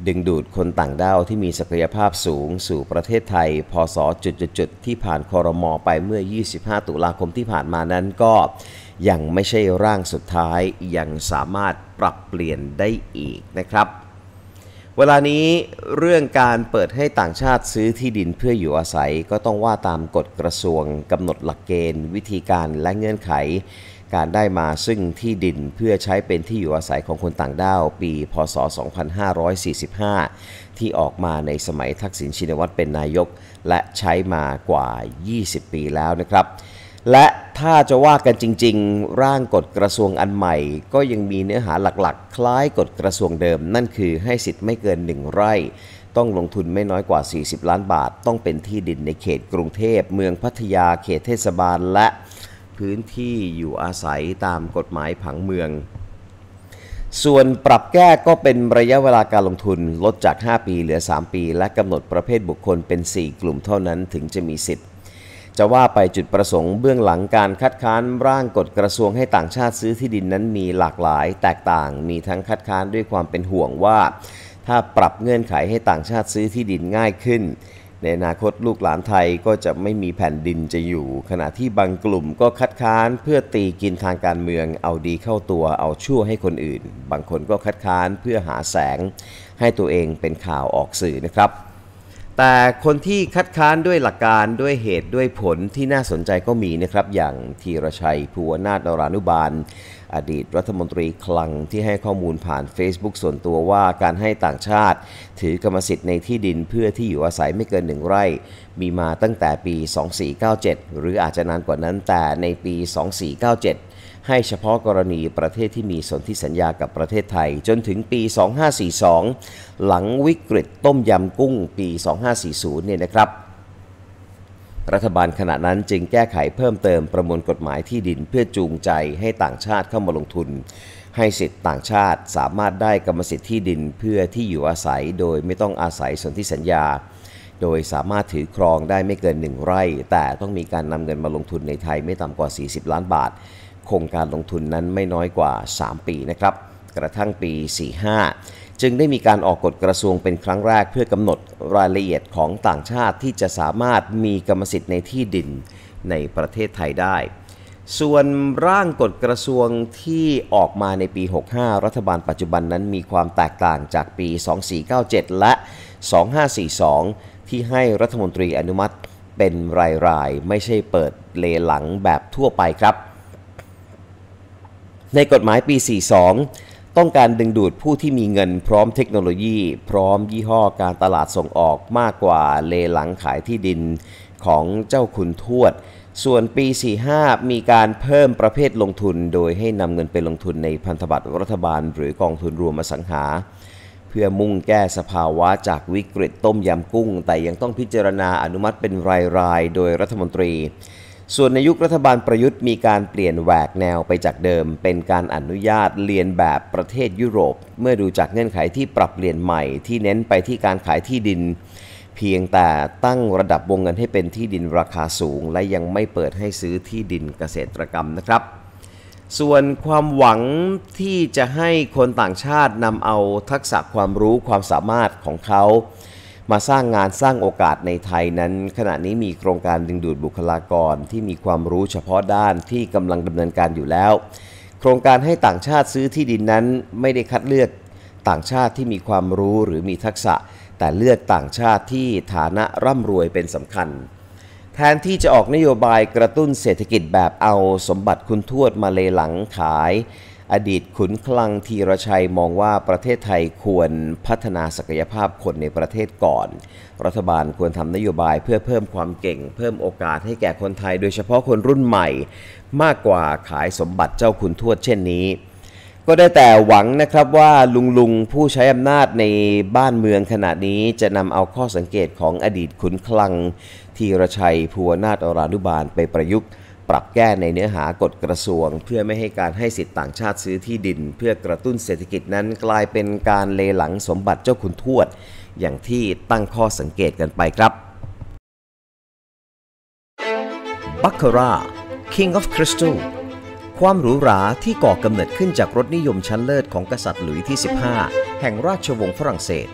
ดึงดูดคนต่างด้าวที่มีศักยภาพสูงสู่ประเทศไทย พศจุดๆที่ผ่านคอรมอไปเมื่อ 25 ตุลาคมที่ผ่านมานั้นก็ยังไม่ใช่ร่างสุดท้ายยังสามารถปรับเปลี่ยนได้อีกนะครับ เวลานี้เรื่องการเปิดให้ต่างชาติซื้อที่ดินเพื่ออยู่อาศัยก็ต้องว่าตามกฎกระทรวงกำหนดหลักเกณฑ์ วิธีการและเงื่อนไขการได้มาซึ่งที่ดินเพื่อใช้เป็นที่อยู่อาศัยของคนต่างด้าว ปี พศ 2545 ที่ออกมาในสมัยทักษิณชินวัตรเป็นนายก และใช้มากว่า 20 ปีแล้วนะครับ และถ้าจะว่ากันจริง ๆ ร่างกฎกระทรวงอันใหม่ ก็ยังมีเนื้อหาหลักๆ คล้ายกฎกระทรวงเดิม นั่นคือให้สิทธิ์ไม่เกิน1ไร่ ต้องลงทุนไม่น้อยกว่า 40 ล้านบาท ต้องเป็นที่ดินในเขตกรุงเทพเมืองพัทยาเขตเทศบาลและพื้นที่อยู่อาศัยตามกฎหมายผังเมือง ส่วนปรับแก้ก็เป็นระยะเวลาการลงทุนลดจาก 5 ปี เหลือ 3 ปี และกำหนดประเภทบุคคลเป็น 4 กลุ่มเท่านั้นถึงจะมีสิทธิ์ จะว่าไปจุดประสงค์เบื้องหลังการคัดค้านร่างกฎกระทรวงให้ต่างชาติซื้อที่ดินนั้นมีหลากหลายแตกต่าง มีทั้งคัดค้านด้วยความเป็นห่วงว่า ถ้าปรับเงื่อนไขให้ต่างชาติซื้อที่ดินง่ายขึ้นในอนาคตลูกหลานไทยก็จะไม่มีแผ่นดินจะอยู่ ขณะที่บางกลุ่มก็คัดค้านเพื่อตีกินทางการเมืองเอาดีเข้าตัวเอาชั่วให้คนอื่น บางคนก็คัดค้านเพื่อหาแสงให้ตัวเองเป็นข่าวออกสื่อนะครับ แต่คนที่คัดค้านด้วยหลักการด้วยเหตุด้วยผลที่น่าสนใจก็มีนะครับ อย่างธีรชัยภูวนาถนรานุบาลอดีตรัฐมนตรีคลังที่ให้ข้อมูลผ่าน Facebook ส่วนตัวว่าการให้ต่างชาติ ถือกรรมสิทธิ์ในที่ดินเพื่อที่อยู่อาศัยไม่เกินหนึ่งไร่ มีมาตั้งแต่ปี 2497 หรืออาจจะนานกว่านั้นแต่ในปี 2497 ให้เฉพาะกรณีประเทศที่มีสนธิสัญญากับประเทศไทย จนถึงปี 2542 หลังวิกฤตต้มยำกุ้งปี 2540 เนี่ยนะครับรัฐบาลขณะนั้นจึงแก้ไขเพิ่มเติมประมวลกฎหมายที่ดินเพื่อจูงใจให้ต่างชาติเข้ามาลงทุน ให้สิทธิ์ต่างชาติสามารถได้กรรมสิทธิ์ที่ดินเพื่อที่อยู่อาศัย โดยไม่ต้องอาศัยสนธิสัญญา โดยสามารถถือครองได้ไม่เกิน1ไร่ แต่ต้องมีการนำเงินมาลงทุนในไทยไม่ต่ำกว่า 40 ล้านบาทโครงการลงทุนนั้นไม่น้อยกว่า 3 ปีนะครับกระทั่งปี45จึงได้มีการออกกฎกระทรวงเป็นครั้งแรกเพื่อกำหนดรายละเอียดของต่างชาติที่จะสามารถมีกรรมสิทธิ์ในที่ดินในประเทศไทยได้ ส่วนร่างกฎกระทรวงที่ออกมาในปี 65 รัฐบาลปัจจุบันนั้นมีความแตกต่างจากปี 2497 และ 2542 ที่ให้รัฐมนตรีอนุมัติเป็นรายๆ ไม่ใช่เปิดเลหลังแบบทั่วไปครับ ในกฎหมายปี 42ต้องการดึงดูดผู้ที่มีเงินพร้อมเทคโนโลยีพร้อมยี่ห้อการตลาดส่งออกมากกว่าเลหลังขายที่ดินของเจ้าคุณทวด ส่วนปี 45 มีการเพิ่มประเภทลงทุนโดยให้นำเงินไปลงทุนในพันธบัตรรัฐบาลหรือกองทุนรวมอสังหา เพื่อมุ่งแก้สภาวะจากวิกฤตต้มยำกุ้งแต่ยังต้องพิจารณาอนุมัติเป็นรายๆโดยรัฐมนตรีส่วนในยุครัฐบาลประยุทธ์มีการเปลี่ยนแหวกแนวไปจากเดิม เป็นการอนุญาตเรียนแบบประเทศยุโรป เมื่อดูจากเงื่อนไขที่ปรับเปลี่ยนใหม่ที่เน้นไปที่การขายที่ดิน เพียงแต่ตั้งระดับวงเงินให้เป็นที่ดินราคาสูง และยังไม่เปิดให้ซื้อที่ดินเกษตรกรรมนะครับ ส่วนความหวังที่จะให้คนต่างชาตินำเอาทักษะความรู้ความสามารถของเขามาสร้างงานสร้างโอกาสในไทยนั้น ขณะนี้มีโครงการดึงดูดบุคลากรที่มีความรู้เฉพาะด้านที่กำลังดำเนินการอยู่แล้ว โครงการให้ต่างชาติซื้อที่ดินนั้นไม่ได้คัดเลือกต่างชาติที่มีความรู้หรือมีทักษะ แต่เลือกต่างชาติที่ฐานะร่ำรวยเป็นสำคัญ แทนที่จะออกนโยบายกระตุ้นเศรษฐกิจแบบเอาสมบัติคุณทวดมาเลหลังขายอดีตขุนคลังธีรชัยมองว่าประเทศไทยควรพัฒนาศักยภาพคนในประเทศก่อน รัฐบาลควรทำนโยบายเพื่อเพิ่มความเก่ง เพิ่มโอกาสให้แก่คนไทยโดยเฉพาะคนรุ่นใหม่มากกว่าขายสมบัติเจ้าคุณทวดเช่นนี้ ก็ได้แต่หวังนะครับว่าลุงลุงผู้ใช้อำนาจในบ้านเมืองขณะนี้จะนำเอาข้อสังเกตของอดีตขุนคลังธีรชัยภัวนาถอรานุบาล ไปประยุกต์ปรับแก้ในเนื้อหากฎกระทรวงเพื่อไม่ให้การให้สิทธิ์ต่างชาติซื้อที่ดินเพื่อกระตุ้นเศรษฐกิจนั้นกลายเป็นการเลหลังสมบัติเจ้าคุณทวด อย่างที่ตั้งข้อสังเกตกันไปครับบัคคาร่า King of Crystal ความหรูหราที่ก่อกำเนิดขึ้นจากรถนิยมชั้นเลิศของกษัตริย์หลุยที่ 15 แห่งราชวงศ์ฝรั่งเศส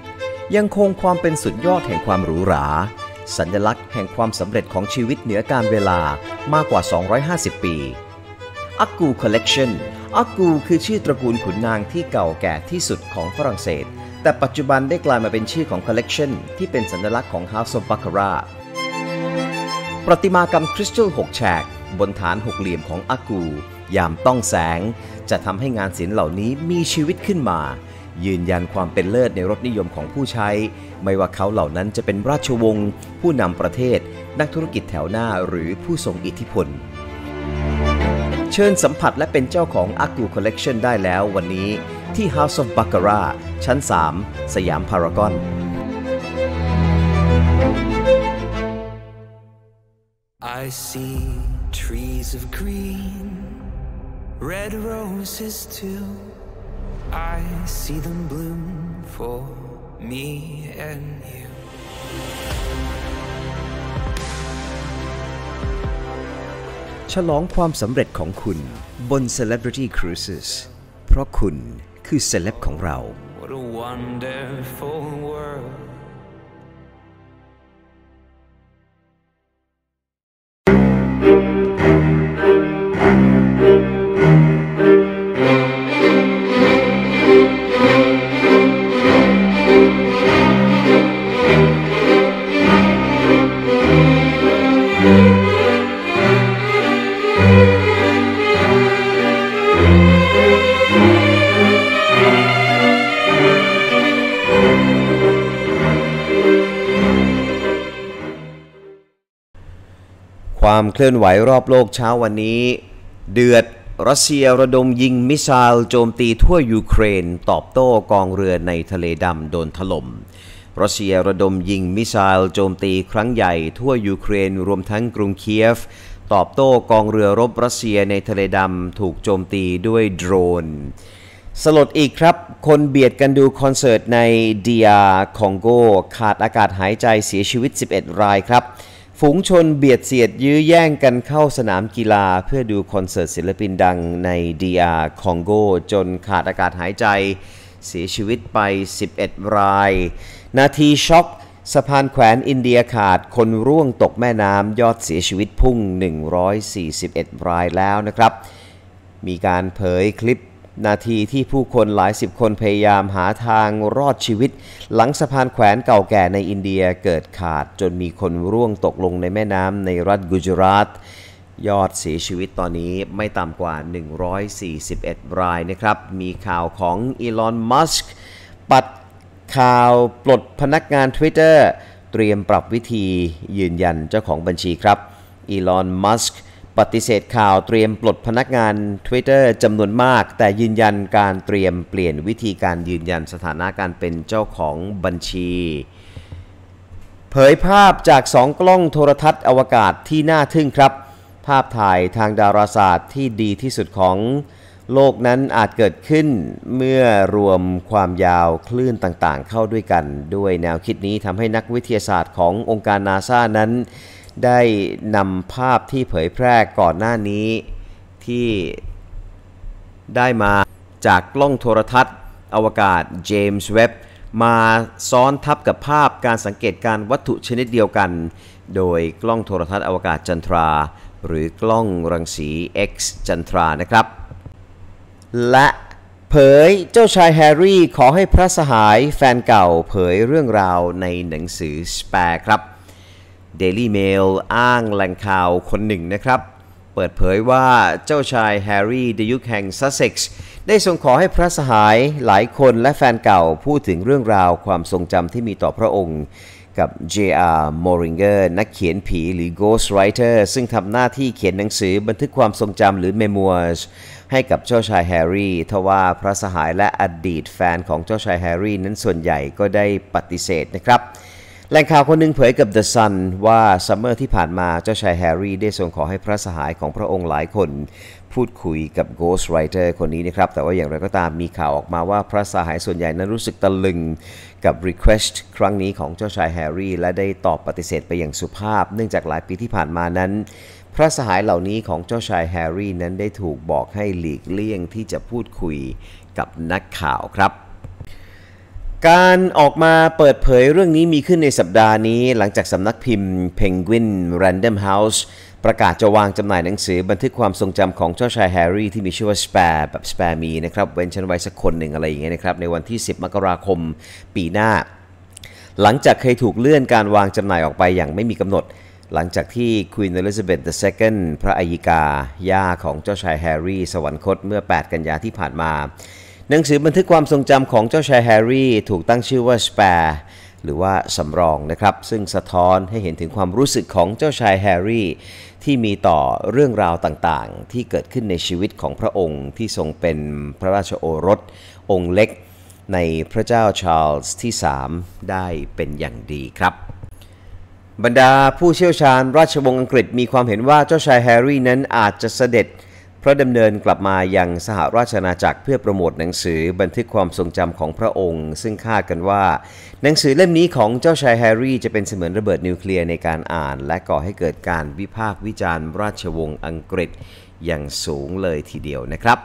ยังคงความเป็นสุดยอดแห่งความหรูหราสัญลักษณ์แห่งความสำเร็จของชีวิตเหนือการเวลามากกว่า 250 ปีอากูคอลเลกชันอากูคือชื่อตระกูลขุนนางที่เก่าแก่ที่สุดของฝรั่งเศส แต่ปัจจุบันได้กลายมาเป็นชื่อของคอลเลกชันที่เป็นสัญลักษณ์ของ House of Baccarat ประติมากรรมคริสตัล6แฉกบนฐานหกเหลี่ยมของอากู ยามต้องแสง จะทำให้งานศิลป์เหล่านี้มีชีวิตขึ้นมา ยืนยันความเป็นเลิศในรสนิยมของผู้ใช้ไม่ว่าเขาเหล่านั้นจะเป็นราชวงศ์ผู้นำประเทศนักธุรกิจแถวหน้าหรือผู้ทรงอิทธิพล เชิญสัมผัสและเป็นเจ้าของ a กู Collection ได้แล้ววันนี้ที่ House of b a c c a r a ชั้น 3 สยามพารากอน red roses too. I see them bloom for me and you. ฉลองความสำเร็จของคุณบน Celebrity Cruises เพราะคุณคือเซเลบของเรา What a wonderful world ความเคลื่อนไหวรอบโลกเช้าวันนี้ เดือดรัสเซียระดมยิงมิสไซล์โจมตีทั่วยูเครน ตอบโต้กองเรือในทะเลดำโดนถลม่มรัสเซียระดมยิงมิสไซล์โจมตีครั้งใหญ่ ทั่วยูเครนรวมทั้งกรุงเคียฟตอบโต้กองเรือรบรัสเซียในทะเลดำถูกโจมตีด้วยโดรนสลดอีกครับ คนเบียดกันดูคอนเสิร์ตในเดียคองโกขาดอากาศหายใจเสียชีวิต 11 รายครับฝูงชนเบียดเสียดยื้อแย่งกันเข้าสนามกีฬาเพื่อดูคอนเสิร์ตศิลปินดังในดีอาร์คองโก จนขาดอากาศหายใจเสียชีวิตไป 11 ราย นาทีช็อกสะพานแขวนอินเดียขาด คนร่วงตกแม่น้ำยอดเสียชีวิตพุ่ง 141 รายแล้วนะครับ มีการเผยคลิปนาทีที่ผู้คนหลายสิบคนพยายามหาทางรอดชีวิต หลังสะพานแขวนเก่าแก่ในอินเดียเกิดขาดจนมีคนร่วงตกลงในแม่น้ำในรัฐกุจราตยอดเสียชีวิตตอนนี้ไม่ต่ำกว่า 141 รายนะครับ มีข่าวของอีลอน มัสก์ปัดข่าวปลดพนักงาน Twitter เตรียมปรับวิธียืนยันเจ้าของบัญชีครับ อีลอน มัสก์ปฏิเสธข่าวเตรียมปลดพนักงาน Twitter จำนวนมาก แต่ยืนยันการเตรียมเปลี่ยนวิธีการยืนยันสถานะการเป็นเจ้าของบัญชี เผยภาพจากสองกล้องโทรทัศน์อวกาศที่น่าทึ่งครับ ภาพถ่ายทางดาราศาสตร์ที่ดีที่สุดของโลกนั้นอาจเกิดขึ้นเมื่อรวมความยาวคลื่นต่างๆเข้าด้วยกัน ด้วยแนวคิดนี้ทำให้นักวิทยาศาสตร์ขององค์การนาซานั้นได้นำภาพที่เผยแพร่ก่อนหน้านี้ที่ได้มาจากกล้องโทรทัศน์อวกาศเจมส์เว็บมาซ้อนทับกับภาพการสังเกตการวัตถุชนิดเดียวกัน โดยกล้องโทรทัศน์อวกาศจันทรา หรือกล้องรังสี X จันทรานะครับ และเผยเจ้าชายแฮร์รี่ขอให้พระสหายแฟนเก่าเผยเรื่องราวในหนังสือสแปรครับ Daily Mail อ้างแหล่งข่าว คนหนึ่งนะครับ เปิดเผยว่าเจ้าชายแฮร์รี่เดยุคแห่งซัสเซ็กซ์ได้ทรงขอให้พระสหายหลายคนและแฟนเก่าพูดถึงเรื่องราวความทรงจำที่มีต่อพระองค์ กับ J.R. Moringer นักเขียนผีหรือ Ghost Writer ซึ่งทำหน้าที่เขียนหนังสือบันทึกความทรงจำหรือ Memoirs ให้กับเจ้าชายแฮร์รี่ทว่าพระสหายและอดีตแฟนของเจ้าชายแฮร์รี่นั้นส่วนใหญ่ก็ได้ปฏิเสธนะครับแหล่งข่าวคนหนึ่งเผยกับ The Sun ว่า ซัมเมอร์ที่ผ่านมาเจ้าชายแฮร์รี่ได้ส่งขอให้พระสหายของพระองค์หลายคน พูดคุยกับ Ghost r i อ e r คนนี้นะครับ แต่ว่าอย่างไรก็ตามมีข่าวออกมาว่าพระสหายส่วนใหญ่นั้นรู้สึกตะลึงกับ Request ครั้งนี้ของเจ้าชายแฮร์รี่ และได้ตอบปฏิเสธไปอย่างสุภาพ เนื่องจากหลายปีที่ผ่านมานั้น พระสหายเหล่านี้ของเจ้าชายแฮร์รี่นั้นได้ถูกบอกให้หลีกเลี่ยงที่จะพูดคุยกับนักข่าวครับการออกมาเปิดเผยเรื่องนี้มีขึ้นในสัปดาห์นี้ หลังจากสำนักพิมพ์ Penguin Random House ประกาศจะวางจำหน่ายหนังสือบันทึกความทรงจำของเจ้าชายแฮร์รี่ ที่มีชื่อว่าสเปร์แบบสเปร์มีนะครับเว้นชันไว้สักคนหนึ่งอะไรอย่างเงี้ยนะครับ ในวันที่ 10 มกราคมปีหน้า หลังจากเคยถูกเลื่อนการวางจำหน่ายออกไปอย่างไม่มีกำหนด หลังจากที่ Queen Elizabeth II พระอัยิกาย่าของเจ้าชายแฮร์รี่สวรรคตเมื่อ 8 กันยาที่ผ่านมาหนังสือบันทึกความทรงจำของเจ้าชายแฮร์รี่ ถูกตั้งชื่อว่าสเปร์หรือว่าสำรองนะครับ ซึ่งสะท้อนให้เห็นถึงความรู้สึกของเจ้าชายแฮร์รี่ ที่มีต่อเรื่องราวต่างๆ ที่เกิดขึ้นในชีวิตของพระองค์ที่ทรงเป็นพระราชโอรสองค์เล็กในพระเจ้าชาร์ลส์ที่ 3 ได้เป็นอย่างดีครับ บรรดาผู้เชี่ยวชาญราชวงศ์อังกฤษมีความเห็นว่าเจ้าชายแฮร์รี่นั้นอาจจะเสด็จพระดำเนินกลับมาอย่างสหราชอาณาจักรเพื่อโปรโมทหนังสือบันทึกความทรงจำของพระองค์ ซึ่งคาดกันว่า หนังสือเล่มนี้ของเจ้าชายแฮร์รี่จะเป็นเสมือนระเบิดนิวเคลียร์ในการอ่าน และก่อให้เกิดการวิพากษ์วิจารณ์ ราชวงศ์อังกฤษอย่างสูงเลยทีเดียวนะครับ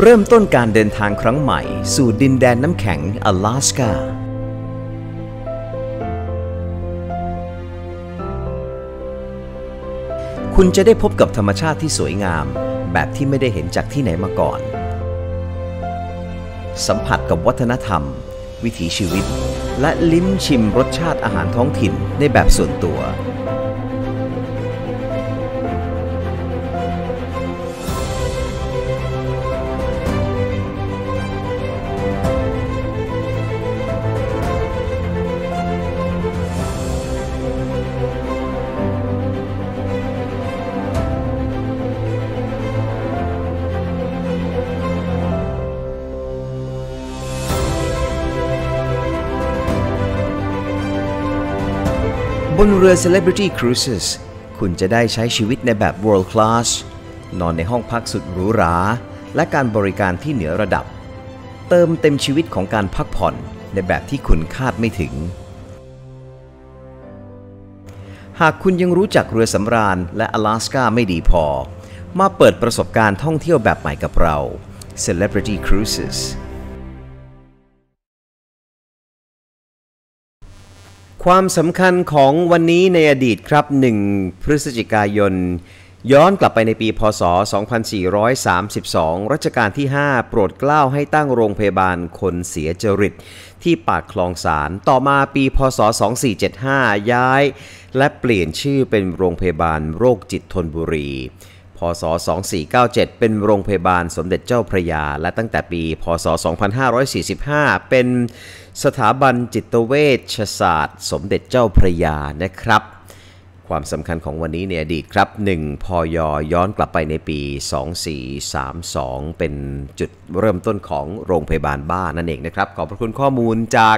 เริ่มต้นการเดินทางครั้งใหม่ สู่ดินแดนน้ำแข็ง อลาสกาคุณจะได้พบกับธรรมชาติที่สวยงามแบบที่ไม่ได้เห็นจากที่ไหนมาก่อน สัมผัสกับวัฒนธรรม วิถีชีวิต และลิ้มชิมรสชาติอาหารท้องถิ่นในแบบส่วนตัวบนเรือ Celebrity Cruises คุณจะได้ใช้ชีวิตในแบบ World Class นอนในห้องพักสุดหรูหรา และการบริการที่เหนือระดับ เติมเต็มชีวิตของการพักผ่อนในแบบที่คุณคาดไม่ถึง หากคุณยังรู้จักเรือสำราญและ阿拉斯กาไม่ดีพอ มาเปิดประสบการณ์ท่องเที่ยวแบบใหม่กับเรา Celebrity Cruises ความสำคัญของวันนี้ในอดีตครับ 1 พฤศจิกายน ย้อนกลับไปในปีพศ 2432 รัชกาลที่ 5 โปรดเกล้าให้ตั้งโรงพยาบาลคนเสียจริตที่ปากคลองสารต่อมาปีพศ 2475 ย้าย และเปลี่ยนชื่อเป็นโรงพยาบาลโรคจิตทนบุรี พศ 2497 เป็นโรงพยาบาลสมเด็จเจ้าพระยา และตั้งแต่ปีพศ 2545 เป็นสถาบันจิตเวชศาสตร์ สมเด็จเจ้าพระยานะครับ ความสำคัญของวันนี้เนี่ยดีครับ1พยอย้อนกลับไปในปี 2432 เป็นจุดเริ่มต้นของโรงพยาบาลบ้านนั่นเองนะครับขอบพระคุณข้อมูลจาก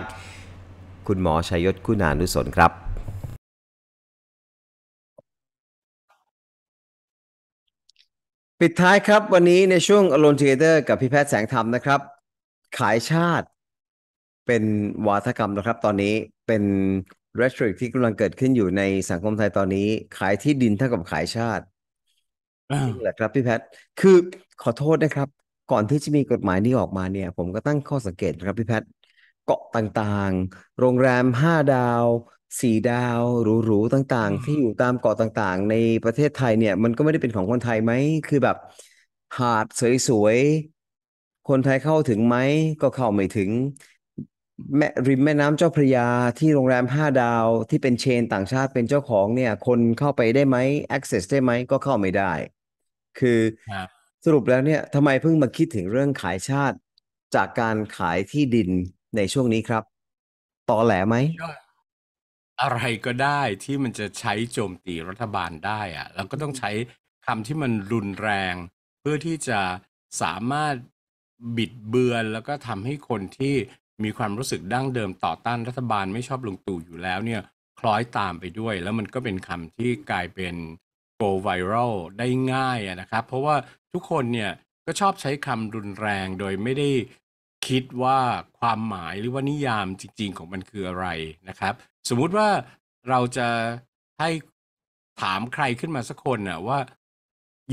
คุณหมอชัยยศคุณานุสนครับ ปิดท้ายครับวันนี้ในช่วง Alone Together กับพี่แพทย์แสงธรรมนะครับ ขายชาติเป็นวาทกรรมนะครับ ตอนนี้เป็นเรสทริกที่กำลังเกิดขึ้นอยู่ในสังคมไทยตอนนี้ ขายที่ดินเท่ากับขายชาติริงแหละครับพี่แพทย์คือขอโทษนะครับ ก่อนที่จะมีกฎหมายนี้ออกมาเนี่ย ผมก็ตั้งข้อสังเกตนะครับพี่แพทย์เกาะต่างๆ โรงแรมห้าดาวสี่ดาวหรูๆต่างๆ ที่อยู่ตามเกาะต่างๆ ในประเทศไทยเนี่ย มันก็ไม่ได้เป็นของคนไทยไหมคือแบบ หาดสวย ๆ คนไทยเข้าถึงไหมก็เข้าไม่ถึงแม่ริมแม่น้ำเจ้าพระยาที่โรงแรมห้าดาวที่เป็นเชนต่างชาติเป็นเจ้าของเนี่ย คนเข้าไปได้ไหม access ได้ไหม ก็เข้าไม่ได้ คือครับสรุปแล้วเนี่ยทำไมเพิ่งมาคิดถึงเรื่องขายชาติจากการขายที่ดินในช่วงนี้ครับ ต่อแหลไหม อะไรก็ได้ที่มันจะใช้โจมตีรัฐบาลได้อะแล้วก็ต้องใช้คำที่มันรุนแรง เพื่อที่จะสามารถบิดเบือนแล้วก็ทำให้คนที่มีความรู้สึกดั้งเดิมต่อต้านรัฐบาลไม่ชอบลุงตู่อยู่แล้วเนี่ยคล้อยตามไปด้วย แล้วมันก็เป็นคำที่กลายเป็น go viral ได้ง่ายนะครับ เพราะว่าทุกคนเนี่ยก็ชอบใช้คำรุนแรงโดยไม่ได้คิดว่าความหมายหรือว่านิยามจริงๆ ของมันคืออะไรนะครับ สมมุติว่าเราจะให้ถามใครขึ้นมาสักคนน่ะว่า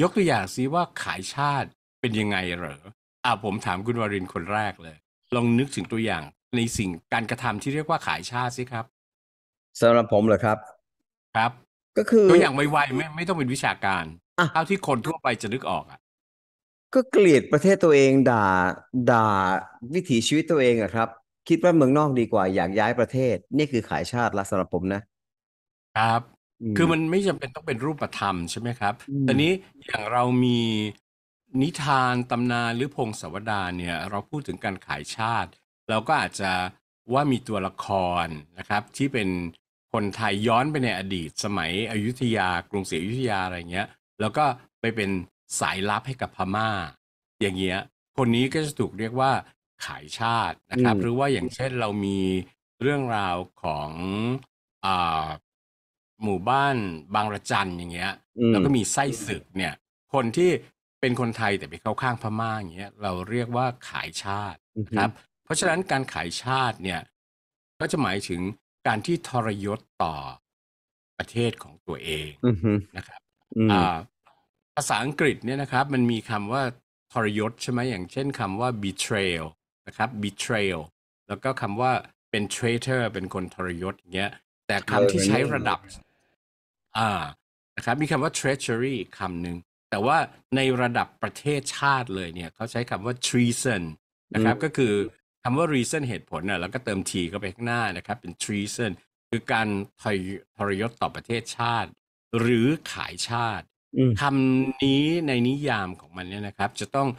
ยกตัวอย่างซิว่าขายชาติเป็นยังไงเหรออ่าผมถามคุณวรินคนแรกเลยลองนึกถึงตัวอย่างในสิ่งการกระทำที่เรียกว่าขายชาติสิครับสำหรับผมเหรอครับ ครับ ก็คือตัวอย่างไวๆไม่ไม่ต้องเป็นวิชาการเท่าที่คนทั่วไปจะนึกออกอ่ะก็เกลียดประเทศตัวเองด่า ด่า วิถีชีวิตตัวเองอะครับคิดว่าเมืองนอกดีกว่าอยากย้ายประเทศ นี่คือขายชาติละสำหรับผมนะ ครับ คือมันไม่จำเป็นต้องเป็นรูปธรรมใช่ไหมครับตอนนี้อย่างเรามีนิทาน ตำนานหรือพงศาวดารเนี่ย เราพูดถึงการขายชาติเราก็อาจจะว่ามีตัวละครนะครับ ที่เป็นคนไทยย้อนไปในอดีตสมัยอยุธยากรุงศรีอยุธยาอะไรเงี้ยแล้วก็ไปเป็นสายลับให้กับพมา่า อย่างเงี้ยคนนี้ก็จะถูกเรียกว่าขายชาตินะครับ หรือว่าอย่างเช่นเรามีเรื่องราวของอ่าหมู่บ้านบางระจันอย่างเงี้ย แล้วก็มีไส้ศึกเนี่ย คนที่เป็นคนไทยแต่ไปเข้าข้างพม่าอย่างเงี้ยเราเรียกว่าขายชาตินะครับ เพราะฉะนั้นการขายชาติเนี่ย ก็จะหมายถึงการที่ทรยศต่อประเทศของตัวเองนะครับภาษาอังกฤษเนี่ยนะครับ มันมีคำว่าทรยศใช่ไหมอย่างเช่นคำว่า betrayal นะครับ betrayal แล้วก็คำว่าเป็น traitor เป็นคนทรยศอย่างเงี้ย แต่คำที่ใช้ระดับ อ่านะครับ มีคำว่า treachery คำหนึ่งแต่ว่าในระดับประเทศชาติเลยเนี่ยเขาใช้คำว่า treason นะครับก็คือคำว่า reason เหตุผลนะแล้วก็เติม t เข้าไปข้างหน้านะครับเป็น treason คือการทรยศต่อประเทศชาติหรือขายชาติคำนี้ในนิยามของมันเนี่ยนะครับ จะต้อง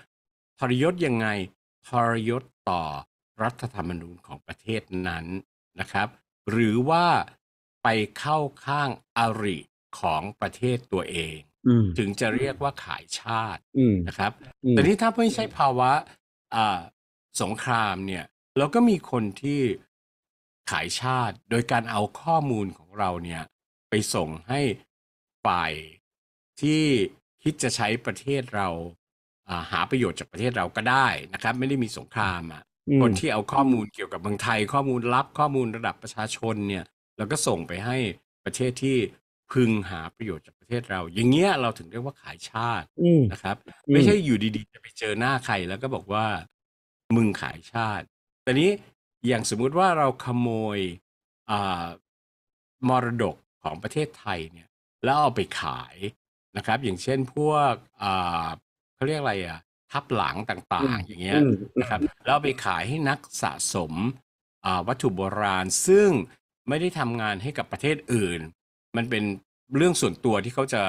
ทรยศยังไงทรยศต่อรัฐธรรมนูญของประเทศนั้นนะครับ หรือว่าไปเข้าข้างอริของประเทศตัวเองถึงจะเรียกว่าขายชาติ นะครับ แต่นี่ถ้าไม่ใช่ภาวะสงคราม เนี่ยเราก็มีคนที่ขายชาติโดยการเอาข้อมูลของเราเนี่ย ไปส่งให้ฝ่ายที่คิดจะใช้ประเทศเราหาประโยชน์จากประเทศเราก็ได้นะครับ ไม่ได้มีสงครามอ่ะคนที่เอาข้อมูลเกี่ยวกับเมืองไทยข้อมูลลับข้อมูลระดับประชาชน เนี่ย แล้วก็ส่งไปให้ประเทศที่พึงหาประโยชน์จากประเทศเรา อย่างเงี้ยเราถึงเรียกว่าขายชาตินะครับ ไม่ใช่อยู่ดีๆจะไปเจอหน้าใครแล้วก็บอกว่ามึงขายชาติ แต่นี้อย่างสมมุติว่าเราขโมยมรดกของประเทศไทยเนี่ยแล้วเอาไปขายนะครับ อย่างเช่นพวกเขาเรียกอะไรอ่ะทับหลังต่างๆ อย่างเงี้ยนะครับแล้วไปขายให้นักสะสมวัตถุโบราณซึ่งไม่ได้ทำงานให้กับประเทศอื่นมันเป็นเรื่องส่วนตัวที่เขาจะ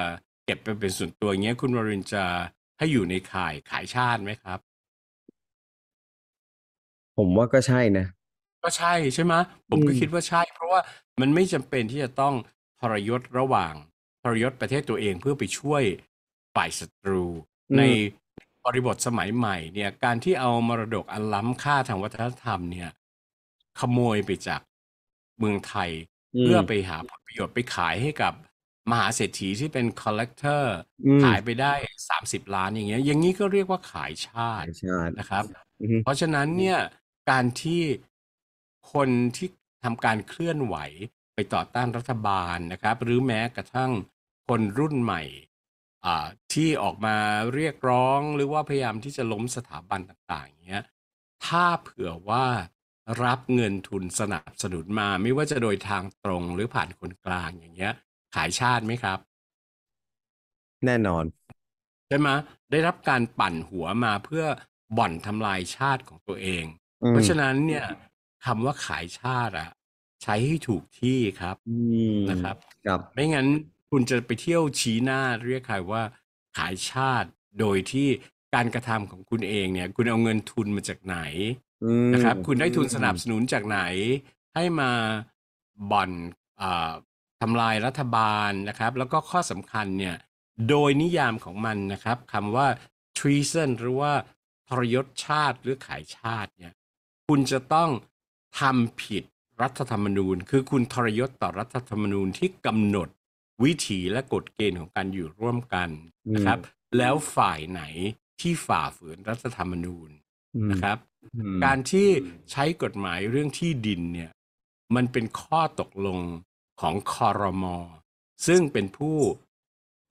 เก็บไปเป็นส่วนตัวอย่างเงี้ยคุณวรินจะให้อยู่ในข่ายขายชาติไหมครับ ผมว่าก็ใช่นะก็ใช่ใช่ไหมผมก็คิดว่าใช่ เพราะว่ามันไม่จำเป็นที่จะต้องทรยศระหว่างทรยศประเทศตัวเองเพื่อไปช่วยฝ่ายศัตรู ในบริบทสมัยใหม่เนี่ย การที่เอามรดกอันล้ำค่าทางวัฒนธรรมเนี่ยขโมยไปจากเมืองไทยเพื่อไปหาผลประโยชน์ไปขายให้กับมหาเศรษฐีที่เป็นคอลเลกเตอร์ขายไปได้ 30 ล้านอย่างเงี้ย อย่างนี้ก็เรียกว่าขายชาตินะครับ เพราะฉะนั้นเนี่ยการที่คนที่ทำการเคลื่อนไหวไปต่อต้านรัฐบาลนะครับ หรือแม้กระทั่งคนรุ่นใหม่ที่ออกมาเรียกร้องหรือว่าพยายามที่จะล้มสถาบันต่างๆเงี้ย ถ้าเผื่อว่ารับเงินทุนสนับสนุนมา ไม่ว่าจะโดยทางตรงหรือผ่านคนกลางอย่างเงี้ย ขายชาติไหมครับ แน่นอนใช่ไหมได้รับการปั่นหัวมาเพื่อบ่อนทำลายชาติของตัวเอง เพราะฉะนั้นเนี่ยคำว่าขายชาติอะใช้ให้ถูกที่ครับนะครับครับ ไม่งั้นคุณจะไปเที่ยวชี้หน้าเรียกใครว่า ขายชาติโดยที่การกระทำของคุณเองเนี่ย คุณเอาเงินทุนมาจากไหนนะครับคุณได้ทุนสนับสนุนจากไหนให้มาบ่อนออทำลายรัฐบาลนะครับแล้วก็ข้อสำคัญเนี่ยโดยนิยามของมันนะครับคำว่า treason หรือว่าทรยศชาติหรือขายชาติเนี่ยคุณจะต้องทำผิดรัฐธรรมนูญ คือคุณทรยศต่อรัฐธรรมนูญที่กำหนดวิถีและกฎเกณฑ์ของการอยู่ร่วมกันนะครับแล้วฝ่ายไหนที่ฝ่าฝืนรัฐธรรมนูญนะครับการที่ใช้กฎหมายเรื่องที่ดินเนี่ยมันเป็นข้อตกลงของคอรมอซึ่งเป็นผู้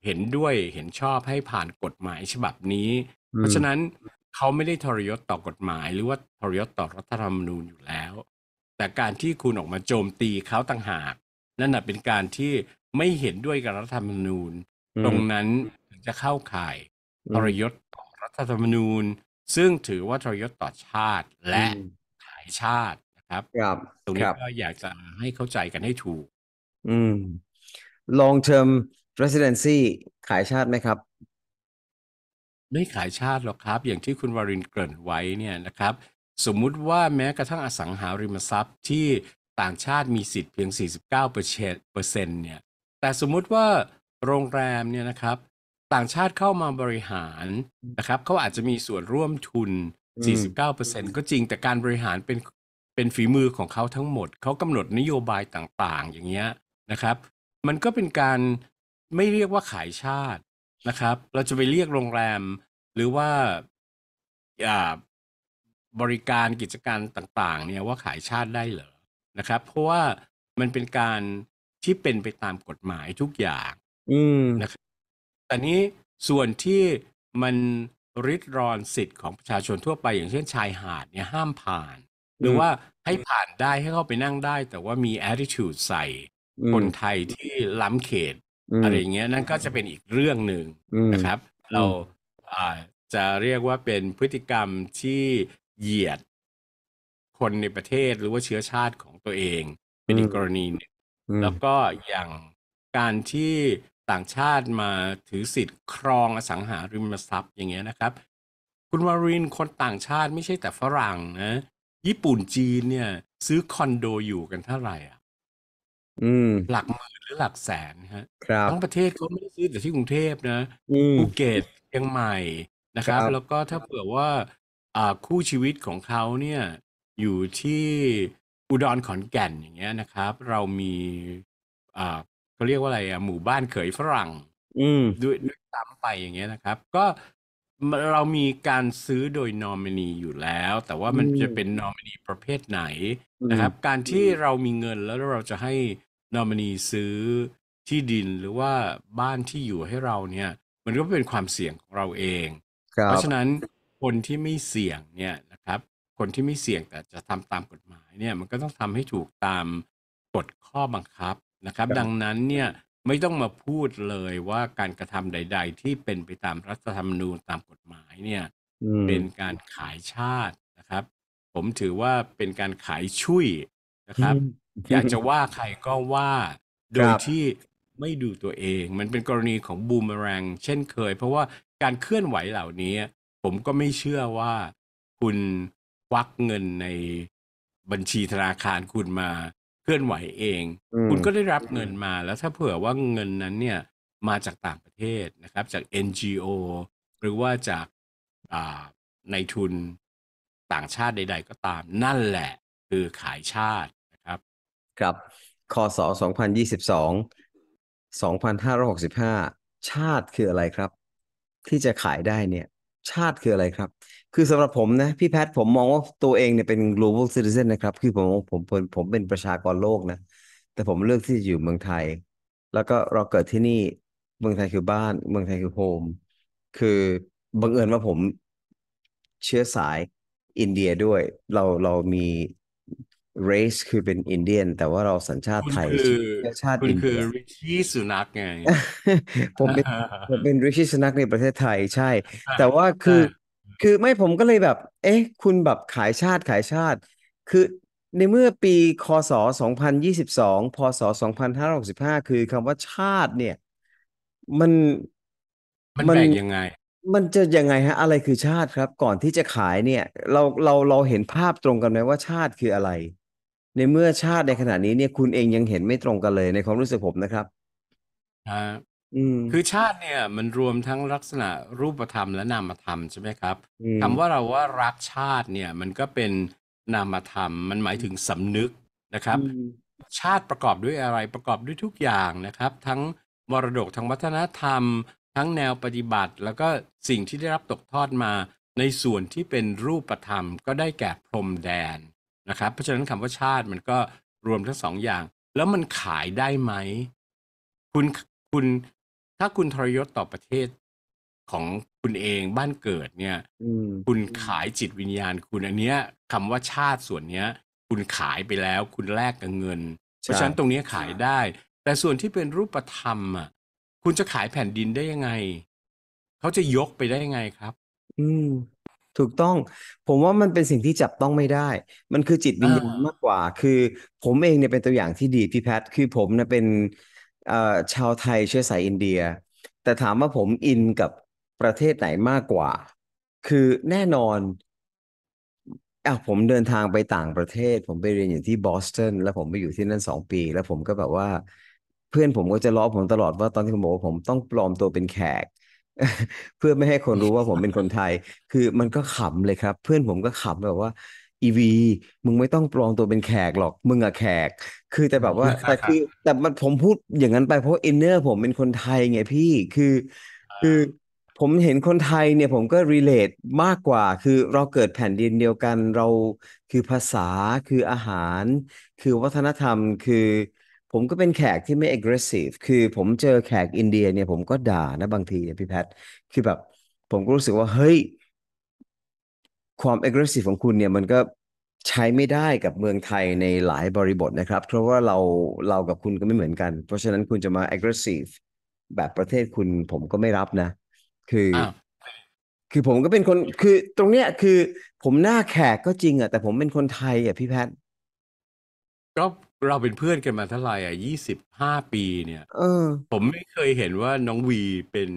เห็นด้วยเห็นชอบให้ผ่านกฎหมายฉบับนี้ เพราะฉะนั้นเขาไม่ได้ทรยศต่อกฎหมาย หรือว่าทรยศต่อรัฐธรรมนูญอยู่แล้ว แต่การที่คุณออกมาโจมตีเขาต่างหาก นั่นเป็นการที่ไม่เห็นด้วยกับรัฐธรรมนูญ ตรงนั้นจะเข้าข่ายทรยศต่อรัฐธรรมนูญซึ่งถือว่าทรยศต่อชาติและขายชาตินะครับตรงนี้ก็อยากจะให้เข้าใจกันให้ถูก อืม long term residency ขายชาติไหมครับ ไม่ขายชาติหรอกครับ อย่างที่คุณวรินเกริ่นไว้เนี่ยนะครับ สมมุติว่าแม้กระทั่งอสังหาริมทรัพย์ที่ต่างชาติมีสิทธิ์เพียง 49%เปอร์เซ็นต์เนี่ย แต่สมมุติว่าโรงแรมเนี่ยนะครับต่างชาติเข้ามาบริหารนะครับ เขาอาจจะมีส่วนร่วมทุน 49%ก็จริงแต่การบริหารเป็นเป็นฝีมือของเขาทั้งหมด เขากำหนดนโยบายต่างๆอย่างเงี้ยนะครับ มันก็เป็นการไม่เรียกว่าขายชาตินะครับ เราจะไปเรียกโรงแรมหรือว่าบริการกิจการต่าง ๆ เนี่ยว่าขายชาติได้เหรอนะครับ เพราะว่ามันเป็นการที่เป็นไปตามกฎหมายทุกอย่างนะครับแต่นี้ส่วนที่มัน ริดรอนสิทธิ์ของประชาชนทั่วไปอย่างเช่นชายหาด เนี่ย ห้ามผ่าน หรือว่าให้ผ่านได้ให้เข้าไปนั่งได้ แต่ว่ามี attitude ใส่ คนไทยที่ล้ำเขต อะไรเงี้ยนั่นก็จะเป็นอีกเรื่องหนึ่งนะครับ เราจะเรียกว่าเป็นพฤติกรรมที่เหยียดคนในประเทศหรือว่าเชื้อชาติของตัวเอง เป็นอีกกรณีหนึ่งแล้วก็อย่างการที่ต่างชาติมาถือสิทธิ์ครองอสังหาริมทรัพย์อย่างเงี้ยนะครับ คุณวารินคนต่างชาติไม่ใช่แต่ฝรั่งนะญี่ปุ่นจีนเนี่ย ซื้อคอนโดอยู่กันเท่าไหร่อ่ะหลักหมื่นหรือหลักแสนฮะครับทั้งประเทศเขาไม่ได้ซื้อแต่ที่กรุงเทพนะภูเก็ตเชียงใหม่นะครับ แล้วก็ถ้าเผื่อว่า คู่ชีวิตของเขาเนี่ย อยู่ที่อุดรขอนแก่นอย่างเงี้ยนะครับ เรามีอ่าเขาเรียกว่าอะไรอ่ะหมู่บ้านเขยฝรั่ง อืมด้วยด้วยซ้ำไปอย่างเงี้ยนะครับ ก็เรามีการซื้อโดยนอมินีอยู่แล้ว แต่ว่ามันจะเป็นนอมินีประเภทไหนนะครับ การที่เรามีเงินแล้วเราจะให้นอมินีซื้อที่ดินหรือว่าบ้านที่อยู่ให้เราเนี่ย มันก็เป็นความเสี่ยงของเราเองเพราะฉะนั้นคนที่ไม่เสี่ยงเนี่ยนะครับ คนที่ไม่เสี่ยงแต่จะทำตามกฎหมายเนี่ย มันก็ต้องทำให้ถูกตามกฎข้อบังคับนะครับดังนั้นเนี่ยไม่ต้องมาพูดเลยว่าการกระทำใดๆ ที่เป็นไปตามรัฐธรรมนูญตามกฎหมายเนี่ย เป็นการขายชาตินะครับ ผมถือว่าเป็นการขายชุยนะครับอยากจะว่าใครก็ว่าโดยที่ไม่ดูตัวเอง มันเป็นกรณีของบูมแรงเช่นเคย เพราะว่าการเคลื่อนไหวเหล่านี้ ผมก็ไม่เชื่อว่าคุณควักเงินในบัญชีธนาคารคุณมาเคลื่อนไหวเอง คุณก็ได้รับเงินมาแล้วถ้าเผื่อว่าเงินนั้นเนี่ยมาจากต่างประเทศนะครับจาก NGO หรือว่าจากในทุนต่างชาติใดๆก็ตาม นั่นแหละคือขายชาตินะครับครับคศ2022 2565 ชาติคืออะไรครับ ที่จะขายได้เนี่ย ชาติคืออะไรครับคือสำหรับผมนะพี่แพท ผมมองว่าตัวเองเนี่ยเป็น global citizen นะครับ คือผมผมผมเป็นประชากรโลกนะแต่ผมเลือกที่จะอยู่เมืองไทย แล้วก็เราเกิดที่นี่เมืองไทยคือบ้าน เมืองไทยคือโฮมคือบังเอิญว่าผมเชื้อสายอินเดียด้วย เราเรามี race คือเป็นอินเดียน แต่ว่าเราสัญชาติไทยเชือชาติคุณอินคืเดีอริชี่สุนัขไง ผมเป็นผมเป็นริชสุนัขในประเทศไทยใช่ แต่ว่าคือคือไม่ผมก็เลยแบบ เอ๊ะ คุณแบบขายชาติขายชาติ คือในเมื่อปีคศ2022พศ2565 คือคำว่าชาติ เนี่ย มันมันแบ่งยังไง มันจะยังไงฮะ อะไรคือชาติครับ ก่อนที่จะขายเนี่ย เราเราเราเห็นภาพตรงกันไหมว่าชาติคืออะไร ในเมื่อชาติในขณะนี้เนี่ยคุณเองยังเห็นไม่ตรงกันเลย ในความรู้สึกผมนะครับคือชาติเนี่ยมันรวมทั้งลักษณะรูปธรรมและนามธรรมใช่ไหมครับ คำคำว่าเราว่ารักชาติเนี่ยมันก็เป็นนามธรรม มันหมายถึงสำนึกนะครับ ชาติประกอบด้วยอะไรประกอบด้วยทุกอย่างนะครับ ทั้งมรดกทางวัฒนธรรม ทั้งแนวปฏิบัติ แล้วก็สิ่งที่ได้รับตกทอดมา ในส่วนที่เป็นรูปธรรมก็ได้แก่พรมแดนนะครับ เพราะฉะนั้นคำว่าชาติมันก็รวมทั้งสองอย่าง แล้วมันขายได้ไหมคุณคุณถ้าคุณทรยศต่อประเทศของคุณเองบ้านเกิด เนี่ยคุณขายจิตวิญญาณคุณอันเนี้ยคำว่าชาติส่วนเนี้ยคุณขายไปแล้วคุณแลกกับเงินเพราะฉะนั้นตรงเนี้ยขายได้ แต่ส่วนที่เป็นรูปธรรมอ่ะคุณจะขายแผ่นดินได้ยังไงเขาจะยกไปได้ยังไงครับ อืม ถูกต้อง ผมว่ามันเป็นสิ่งที่จับต้องไม่ได้ มันคือจิตวิญญาณมมากกว่า คือผมเองเนี่ยเป็นตัวอย่างที่ดีพี่แพทคือผมเนี่ยเป็นชาวไทยเชื้อสายอินเดียแต่ถามว่าผมอินกับประเทศไหนมากกว่า คือแน่นอนอ่ะผมเดินทางไปต่างประเทศ ผมไปเรียนอยู่ที่บอสตันแล้วผมไปอยู่ที่นั่นสองปี แล้วผมก็แบบว่า เพื่อนผมก็จะล้อผมตลอดว่าตอนที่ผมบอกว่าผมต้องปลอมตัวเป็นแขกเพื่อไม่ให้คนรู้ว่าผมเป็นคนไทย คือมันก็ขำเลยครับ เพื่อนผมก็ขำแบบว่าอีวี มึงไม่ต้องปลอมตัวเป็นแขกหรอก มึงอะแขก คือแต่แบบว่าแต่คือแต่มันผมพูดอย่างนั้นไปเพราะอินเนอร์ผมเป็นคนไทยไงพี่คือ คือผมเห็นคนไทยเนี่ยผมก็รีเลทมากกว่าคือเราเกิดแผ่นดินเดียวกันเรา คือภาษาคืออาหาร คือวัฒนธรรมคือ ผมก็เป็นแขกที่ไม่ aggressive คือผมเจอแขกอินเดียเนี่ยผมก็ด่านะบางทีพี่แพทคือแบบ ผมก็รู้สึกว่าเฮ้ยความ aggressive ของคุณเนี่ยมันก็ใช้ไม่ได้กับเมืองไทยในหลายบริบทนะครับ เพราะว่าเราเรากับคุณก็ไม่เหมือนกัน เพราะฉะนั้นคุณจะมา aggressive แบบประเทศคุณผมก็ไม่รับนะ คืออคือผมก็เป็นคนคือตรงเนี้ยคือ ผมหน้าแขกก็จริงอะแต่ผมเป็นคนไทยอะพี่แพทก็เราเป็นเพื่อนกันมาเท่าไหร่อ่ะยี่สิบห้าปีเนี่ยออ ผมไม่เคยเห็นว่าน้องวีเป็น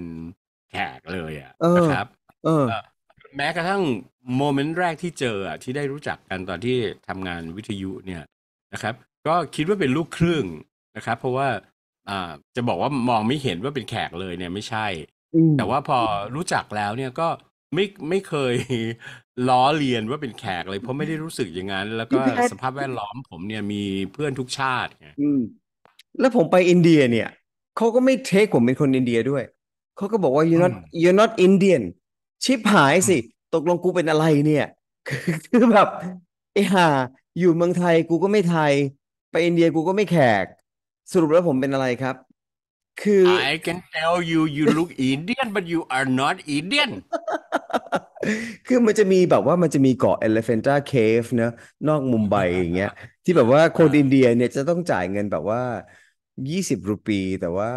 แขกเลยออะนะครับ เออแม้กระทั่งโมเมนต์แรกที่เจอที่ได้รู้จักกันตอนที่ทำงานวิทยุเนี่ยนะครับ ก็คิดว่าเป็นลูกครึ่งนะครับเพราะว่าจะบอกว่ามองไม่เห็นว่าเป็นแขกเลยเนี่ย ไม่ใช่ แต่ว่าพอรู้จักแล้วเนี่ยก็ไม่ไม่เคยล้อเลียนว่าเป็นแขกเลยเพราะไม่ได้รู้สึกอย่างนั้น แล้วก็สภาพแวดล้อมผมเนี่ยมีเพื่อนทุกชาติไงแล้วผมไปอินเดียเนี่ยเขาก็ไม่เทคผมเป็นคนอินเดียด้วยเขาก็บอกว่า you're not you're not Indian ชิบหายสิ ตกลงกูเป็นอะไรเนี่ย คือแบบไอ้ห่าอยู่เมืองไทยกูก็ไม่ไทย ไปอินเดียกูก็ไม่แขกสรุปแล้วผมเป็นอะไรครับ คือ I can tell you you look Indian but you are not Indian คือมันจะมีแบบว่ามันจะมีเกาะ Elephanta Cave เนะนอกมุมไบอย่างเงี้ยที่แบบว่า คนอินเดียเนี่ยจะต้องจ่ายเงินแบบว่ายี่สิบรูปี แต่ว่า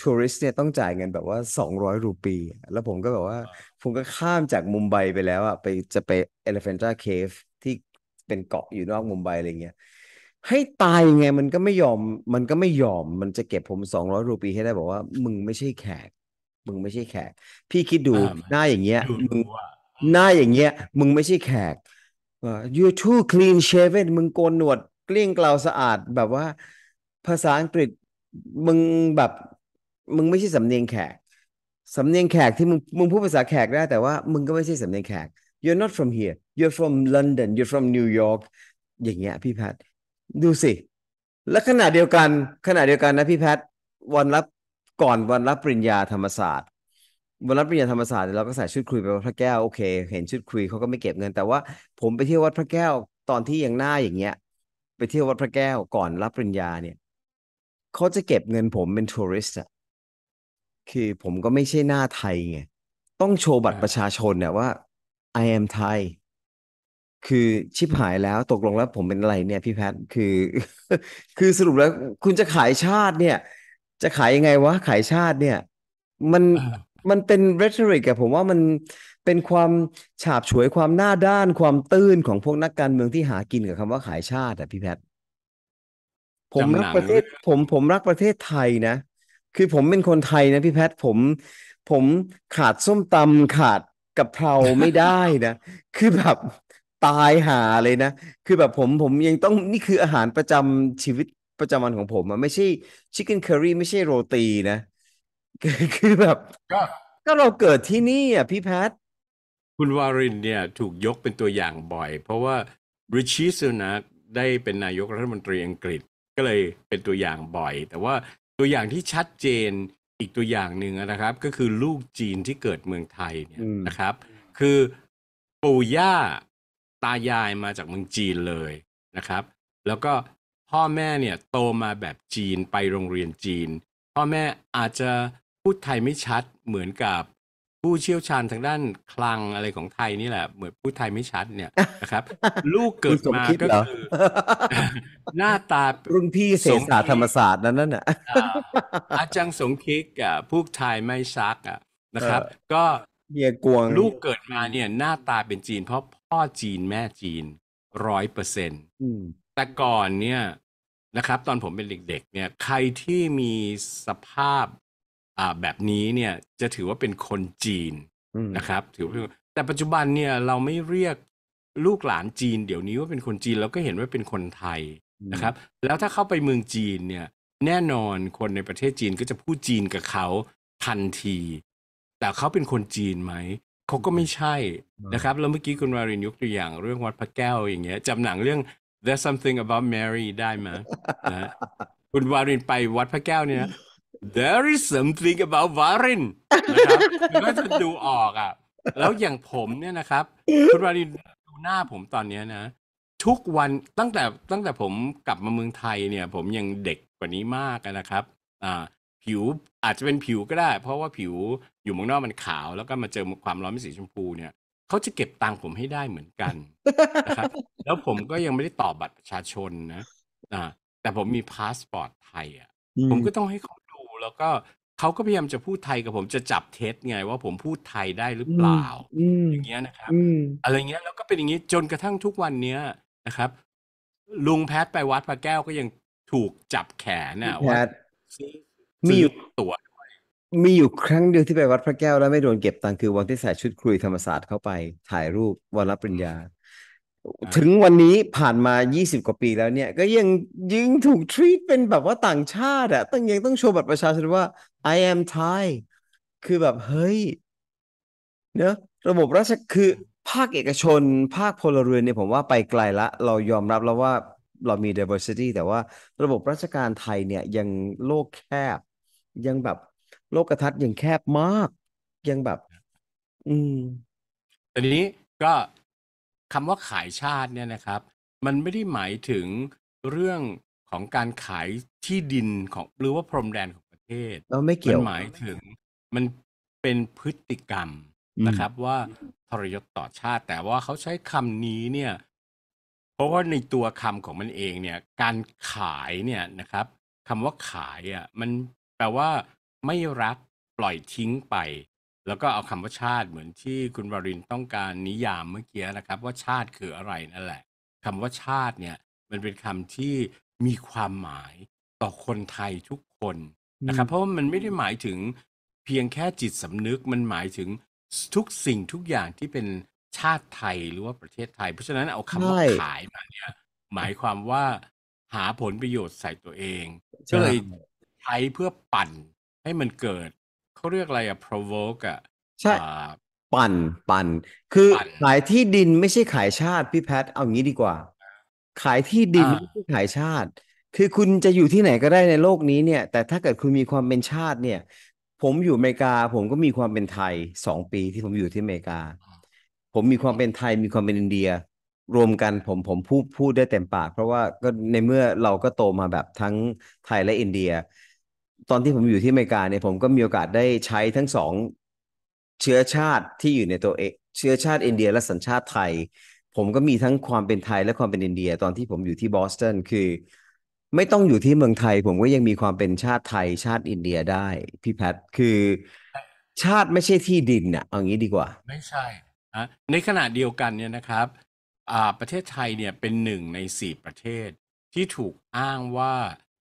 ทัวริสเนี่ยต้องจ่ายเงินแบบว่าสองร้อยรูปี แล้วผมก็แบบว่าผมก็ข้ามจากมุมไบไปแล้วอะไปจะไป Elephanta Cave ที่เป็นเกาะอยู่นอกมุมไบอะไรเงี้ยให้ตายยังไงมันก็ไม่ยอมมันก็ไม่ยอมมันจะเก็บผมสองร้อยรูปีให้ได้บอกว่ามึงไม่ใช่แขก มึงไม่ใช่แขก พี่คิดดูหน้าอย่างเงี้ยมึงหน้าอย่างเงี้ย มึงไม่ใช่แขก you too clean shaven มึงโกนหนวดเกลี้ยงเกลาสะอาด แบบว่า ภาษาอังกฤษมึงแบบ มึงไม่ใช่สำเนียงแขกสำเนียงแขกที่มึงมึงพูดภาษาแขกได้แต่ว่ามึงก็ไม่ใช่สำเนียงแขก you're not from here you're from London you're from New York อย่างเงี้ยพี่แพทดูสิ และขณะเดียวกันขณะเดียวกันนะพี่แพทวันรับก่อนวันรับปริญญาธรรมศาสตร์วันรับปริญญาธรรมศาสตร์เราก็ใส่ชุดคุย ไปวัดพระแก้วโอเค เห็นชุดคุยเขาก็ไม่เก็บเงินแต่ว่า ผมไปเที่ยววัดพระแก้วตอนที่ยังหน้าอย่างเงี้ย ไปเที่ยววัดพระแก้วก่อนรับปริญญาเนี่ยเขาจะเก็บเงินผมเป็นทัวริสต์อะคือผมก็ไม่ใช่หน้าไทยไงต้องโชว์บัตรประชาชนเนี่ยว่า I am Thai คือชิบหายแล้วตกลงแล้วผมเป็นอะไร เนี่ย พี่แพทคือคือสรุปแล้ว คุณจะขายชาติเนี่ย จะขายยังไงวะขายชาติเนี่ยมันมันเป็นเรทริกอะผมว่ามันเป็นความฉาบฉวยความหน้าด้านความตื้นของพวกนักการเมืองที่หากินกับคำว่าขายชาติอะพี่แพทผมรักประเทศผม ผมรักประเทศไทยนะคือผมเป็นคนไทยนะพี่แพท ผม ผมขาดส้มตำขาดกะเพราไม่ได้นะ คือแบบตายหาเลยนะ คือแบบผมผมยังต้องนี่คืออาหารประจำชีวิตประจำวันของผมอะไม่ใช่ชิคเก้นเคอรี่ ไม่ใช่โรตีนะ คือแบบ ก็เราเกิดที่นี่อ่ะ พี่แพท คุณวารินเนี่ยถูกยกเป็นตัวอย่างบ่อย เพราะว่าริชีสุนักได้เป็นนายกรัฐมนตรีอังกฤษ ก็เลยเป็นตัวอย่างบ่อย แต่ว่าตัวอย่างที่ชัดเจนอีกตัวอย่างหนึ่งนะครับ ก็คือลูกจีนที่เกิดเมืองไทยเนี่ยนะครับ คือปู่ย่าตายายมาจากเมืองจีนเลยนะครับ แล้วก็พ่อแม่เนี่ยโตมาแบบจีนไปโรงเรียนจีน พ่อแม่อาจจะพูดไทยไม่ชัดเหมือนกับผู้เชี่ยวชาญทางด้านคลังอะไรของไทยนี่แหละเหมือนพูดไทยไม่ชัดเนี่ยนะครับ ลูกเกิดมาก็คือ หน้าตารุ่นพี่เศรษฐศาสตร์ธรรมศาสตร์นั่นน่ะอาจารย์สงคิกอ่ะพูดไทยไม่ซักอ่ะนะครับ ก็เียกวงลูกเกิดมาเนี่ยหน้าตาเป็นจีนเพราะพ่อจีนแม่จีนร้อยเปอร์เซ็นต์แต่ก่อนเนี่ยนะครับ ตอนผมเป็นเด็กๆ เนี่ยใครที่มีสภาพอ่าแบบนี้เนี่ยจะถือว่าเป็นคนจีนนะครับถือว่าแต่ปัจจุบันเนี่ย เราไม่เรียกลูกหลานจีนเดี๋ยวนี้ว่าเป็นคนจีนเราก็เห็นว่าเป็นคนไทยนะครับ แล้วถ้าเข้าไปเมืองจีนเนี่ย แน่นอนคนในประเทศจีนก็จะพูดจีนกับเขาทันที แต่เขาเป็นคนจีนไหม เขาก็ไม่ใช่นะครับแล้วเมื่อกี้คุณวารินยกตัวอย่าง เรื่องวัดพระแก้วอย่างเงี้ยจำหนังเรื่อง There's something about Mary ได้ไหมนะคุณวารินไปวัดพระแก้วเนี่ย there is something about v a r i n นะครับก็จะดูออกอ่ะแล้วอย่างผมเนี่ยนะครับคุณวารินดูหน้าผมตอนเนี้ยนะทุกวันตั้งแต่ตั้งแต่ผมกลับมาเมืองไทยเนี่ย ผมยังเด็กกว่านี้มากนะครับ อ่า ผิวอาจจะเป็นผิวก็ได้ เพราะว่าผิวอยู่เมืองนอกมันขาวแล้วก็มาเจอความร้อนเป็นสีชมพูเนี่ยเขาจะเก็บตังค์ผมให้ได้เหมือนกันนะครับแล้วผมก็ยังไม่ได้ตอบบัตรประชาชนนะ อ่าแต่ผมมีพาสปอร์ตไทยอ่ะ ผมก็ต้องให้เขาแล้วก็เขาก็พยายามจะพูดไทยกับผมจะจับเท็จไง ว่าผมพูดไทยได้หรือเปล่าอย่างเงี้ยนะครับอะไรเงี้ยแล้วก็เป็นอย่างงี้จนกระทั่งทุกวันเนี้ยนะครับ ลุงแพทไปวัดพระแก้วก็ยังถูกจับแขนน่ะว่ามีอยู่ตัว มีอยู่ครั้งเดียวที่ไปวัดพระแก้วแล้วไม่โดนเก็บตังค์คือวันที่ใส่ชุดคุยธรรมศาสตร์เข้าไปถ่ายรูปวันรับปริญญาถึงวันนี้ผ่านมา 20 กว่าปีแล้วเนี่ยก็ยังยิงถูกทรีตเป็นแบบว่าต่างชาติอะต้องยังต้องโชว์บัตรประชาชนว่า I am Thai คือแบบเฮ้ยเนะระบบราชคือภาคเอกชน ภาคพลเรือนเนี่ยผมว่าไปไกลละเรายอมรับแล้วว่าเรามี diversity แต่ว่า ระบบราชการไทยเนี่ยยังโลกแคบ ยังแบบ โลกกระทัดยังแคบมาก ยังแบบ อืมอนนี้ก็คำว่าขายชาติเนี่ยนะครับ มันไม่ได้หมายถึงเรื่องของการขายที่ดินของหรือว่าพรมแดนของประเทศเราไม่เกี่ยวมันหมายถึง มันเป็นพฤติกรรมนะครับ ว่าทรยศต่อชาติ แต่ว่าเขาใช้คำนี้เนี่ย เพราะว่าในตัวคำของมันเองเนี่ย การขายเนี่ยนะครับคำว่าขายอ่ะมันแปลว่า ไม่รักปล่อยทิ้งไปแล้วก็เอาคำว่าชาติเหมือนที่คุณวรินต้องการนิยามเมื่อกี้นะครับ ว่าชาติคืออะไรนั่นแหละคำว่าชาติเนี่ยมันเป็นคำที่มีความหมายต่อคนไทยทุกคนนะครับเพราะว่ามันไม่ได้หมายถึงเพียงแค่จิตสำนึกมันหมายถึงทุกสิ่งทุกอย่างที่เป็นชาติไทยหรือว่าประเทศไทยเพราะฉะนั้นเอาคำว่าขายมาเนี่ยหมายความว่าหาผลประโยชน์ใส่ตัวเองก็เลยใช้เพื่อปั่นให้มันเกิดเขาเรียกอะไรอะ provoke อะใช่ปั่นปั่นคือขายที่ดินไม่ใช่ขายชาติพี่แพทเอางี้ดีกว่า ขายที่ดินไม่ใช่ขายชาติ คือคุณจะอยู่ที่ไหนก็ได้ในโลกนี้เนี่ย แต่ถ้าเกิดคุณมีความเป็นชาติเนี่ย ผมอยู่อเมริกาผมก็มีความเป็นไทยสองปีที่ผมอยู่ที่อเมริกา ผมมีความเป็นไทยมีความเป็นอินเดีย รวมกันผมผมพูดพูดได้เต็มปาก เพราะว่าก็ในเมื่อเราก็โตมาแบบทั้งไทยและอินเดียตอนที่ผมอยู่ที่อเมริกาเนี่ยผมก็มีโอกาสได้ใช้ทั้งสองเชื้อชาติที่อยู่ในตัวเองเชื้อชาติอินเดียและสัญชาติไทย ผมก็มีทั้งความเป็นไทยและความเป็นอินเดีย ตอนที่ผมอยู่ที่บอสตันคือ ไม่ต้องอยู่ที่เมืองไทย ผมก็ยังมีความเป็นชาติไทย ชาติอินเดียได้ พี่แพทคือ ชาติไม่ใช่ที่ดินน่ะเอางี้ดีกว่า ไม่ใช่ะในขณะเดียวกันเนี่ยนะครับประเทศไทยเนี่ยเป็นหนึ่งในสี่ประเทศ ที่ถูกอ้างว่า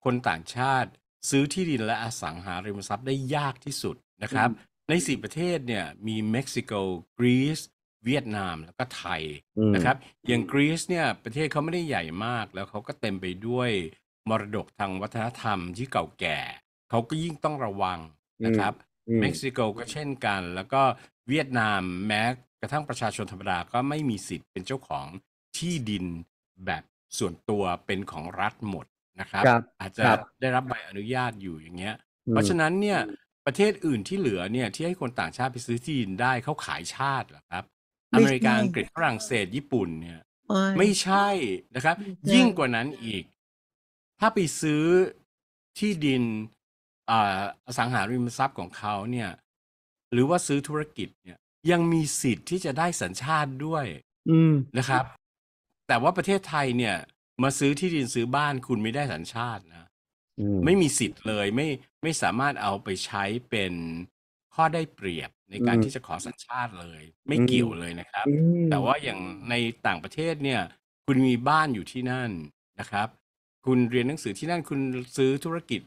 คนต่างชาติซื้อที่ดินและอสังหาริมทรัพย์ได้ยากที่สุดนะครับใน4ประเทศเนี่ยมีเม็กซิโกกรีซเวียดนามแล้วก็ไทยนะครับอย่างกรีซเนี่ยประเทศเขาไม่ได้ใหญ่มาก แล้วเขาก็เต็มไปด้วยมรดกทางวัฒนธรรมที่เก่าแก่เขาก็ยิ่งต้องระวังนะครับเม็กซิโกก็เช่นกัน แล้วก็เวียดนามแม้กระทั่งประชาชนธรรมดาก็ไม่มีสิทธิ์เป็นเจ้าของที่ดินแบบส่วนตัวเป็นของรัฐหมดนะครับอาจจะได้รับใบอนุญาตอยู่อย่างเงี้ย เพราะฉะนั้นเนี่ยประเทศอื่นที่เหลือเนี่ย ที่ให้คนต่างชาติไปซื้อจีนได้เขาขายชาติหรอครับ อเมริกาอังกฤษฝรั่งเศสญี่ปุ่นเนี่ยไม่ใช่นะครับ ยิ่งกว่านั้นอีก ถ้าไปซื้อที่ดินอสังหาริมทรัพย์ของเขาเนี่ย หรือว่าซื้อธุรกิจเนี่ย ยังมีสิทธิ์ที่จะได้สัญชาติด้วยนะครับ แต่ว่าประเทศไทยเนี่ยมาซื้อที่ดินซื้อบ้านคุณไม่ได้สัญชาตินะมไม่มีสิทธิ์เลย ไม่ไม่สามารถเอาไปใช้เป็นข้อได้เปรียบ ในการที่จะขอสัญชาติเลย ไม่เกี่ยวเลยนะครับ แต่ว่าอย่างในต่างประเทศเนี่ย คุณมีบ้านอยู่ที่นั่นนะครับ คุณเรียนหนังสือที่นั่นคุณซื้อธุรกิจ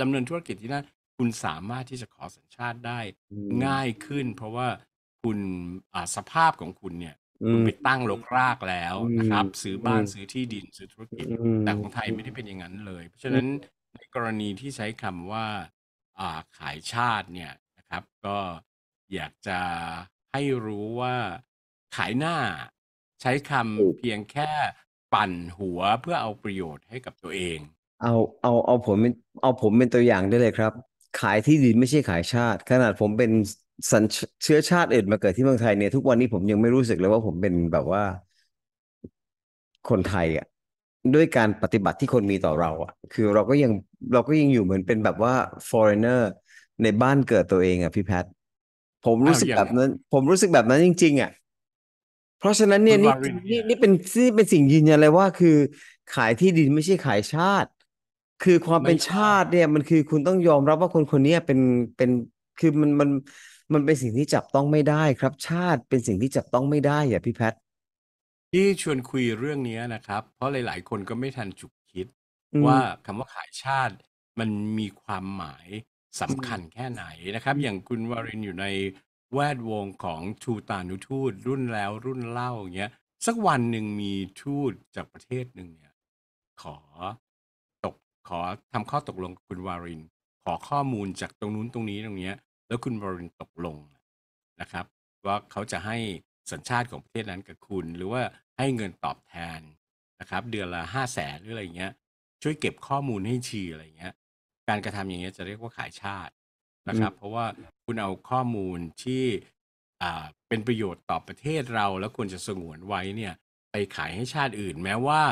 ดำเนินธุรกิจที่นั่นคุณสามารถที่จะขอสัญชาติได้ ง่ายขึ้น เพราะว่าคุณอ่าสภาพของคุณเนี่ยคุณไปตั้งลกรากแล้วนะครับซื้อบ้านซื้อที่ดิน ซื้อธุรกิจแต่ของไทยไม่ได้เป็นอย่างนั้นเลย เพราะฉะนั้นในกรณีที่ใช้คำว่าขายชาติเนี่ยนะครับ ก็อยากจะให้รู้ว่าขายหน้าใช้คำเพียงแค่ปั่นหัวเพื่อเอาประโยชน์ให้กับตัวเอง เอาเอาเอาผมเอาผมเป็นตัวอย่างได้เลยครับ ขายที่ดินไม่ใช่ขายชาติ ขนาดผมเป็นสัญเชื้อชาติอื่นมาเกิดที่เมืองไทยเนี่ยทุกวันนี้ผมยังไม่รู้สึกเลยว่าผมเป็นแบบว่าคนไทยอ่ะด้วยการปฏิบัติที่คนมีต่อเรา อ่ะ คือเราก็ยังเราก็ยังอยู่เหมือนเป็นแบบว่า foreigner ในบ้านเกิดตัวเองอ่ะพี่แพทผมรู้สึกแบบนั้น ผมรู้สึกแบบนั้นจริงๆอ่ะเพราะฉะนั้นเนี่ยนี่นี่นี่เป็นนี่เป็นสิ่งยืนยันเลยว่าคือขายที่ดินไม่ใช่ขายชาติ คือความเป็นชาติ เนี่ย มันคือคุณต้องยอมรับว่าคนคนนี้เป็นเป็นคือมันมันมันเป็นสิ่งที่จับต้องไม่ได้ครับ ชาติเป็นสิ่งที่จับต้องไม่ได้อ่ะพี่แพทที่ชวนคุยเรื่องนี้นะครับ เพราะหลาย ๆ คนก็ไม่ทันจุกคิด ว่าคำว่าขายชาติมันมีความหมายสำคัญแค่ไหนนะครับ อย่างคุณวารินอยู่ในแวดวงของทูตานุทูตรุ่นแล้วรุ่นเล่าอย่างเงี้ยสักวันหนึ่งมีทูตจากประเทศหนึ่งเนี่ยขอตกขอทำข้อตกลงกับคุณวาริน ขอข้อมูลจากตรงนู้นตรงนี้ตรงเนี้ยแล้วคุณบรินทตกลงนะครับ ว่าเขาจะให้สัญชาติของประเทศนั้นกับคุณหรือว่าให้เงินตอบแทนนะครับ เดือนละห้าแสนหรืออะไรเงี้ย ช่วยเก็บข้อมูลให้ชีอะไรเงี้ย การกระทำอย่างเงี้ยจะเรียกว่าขายชาตินะครับ เพราะว่าคุณเอาข้อมูลที่อ่าเป็นประโยชน์ต่อประเทศเรา แล้วควรจะสงวนไว้เนี่ยไปขายให้ชาติอื่น แม้ว่า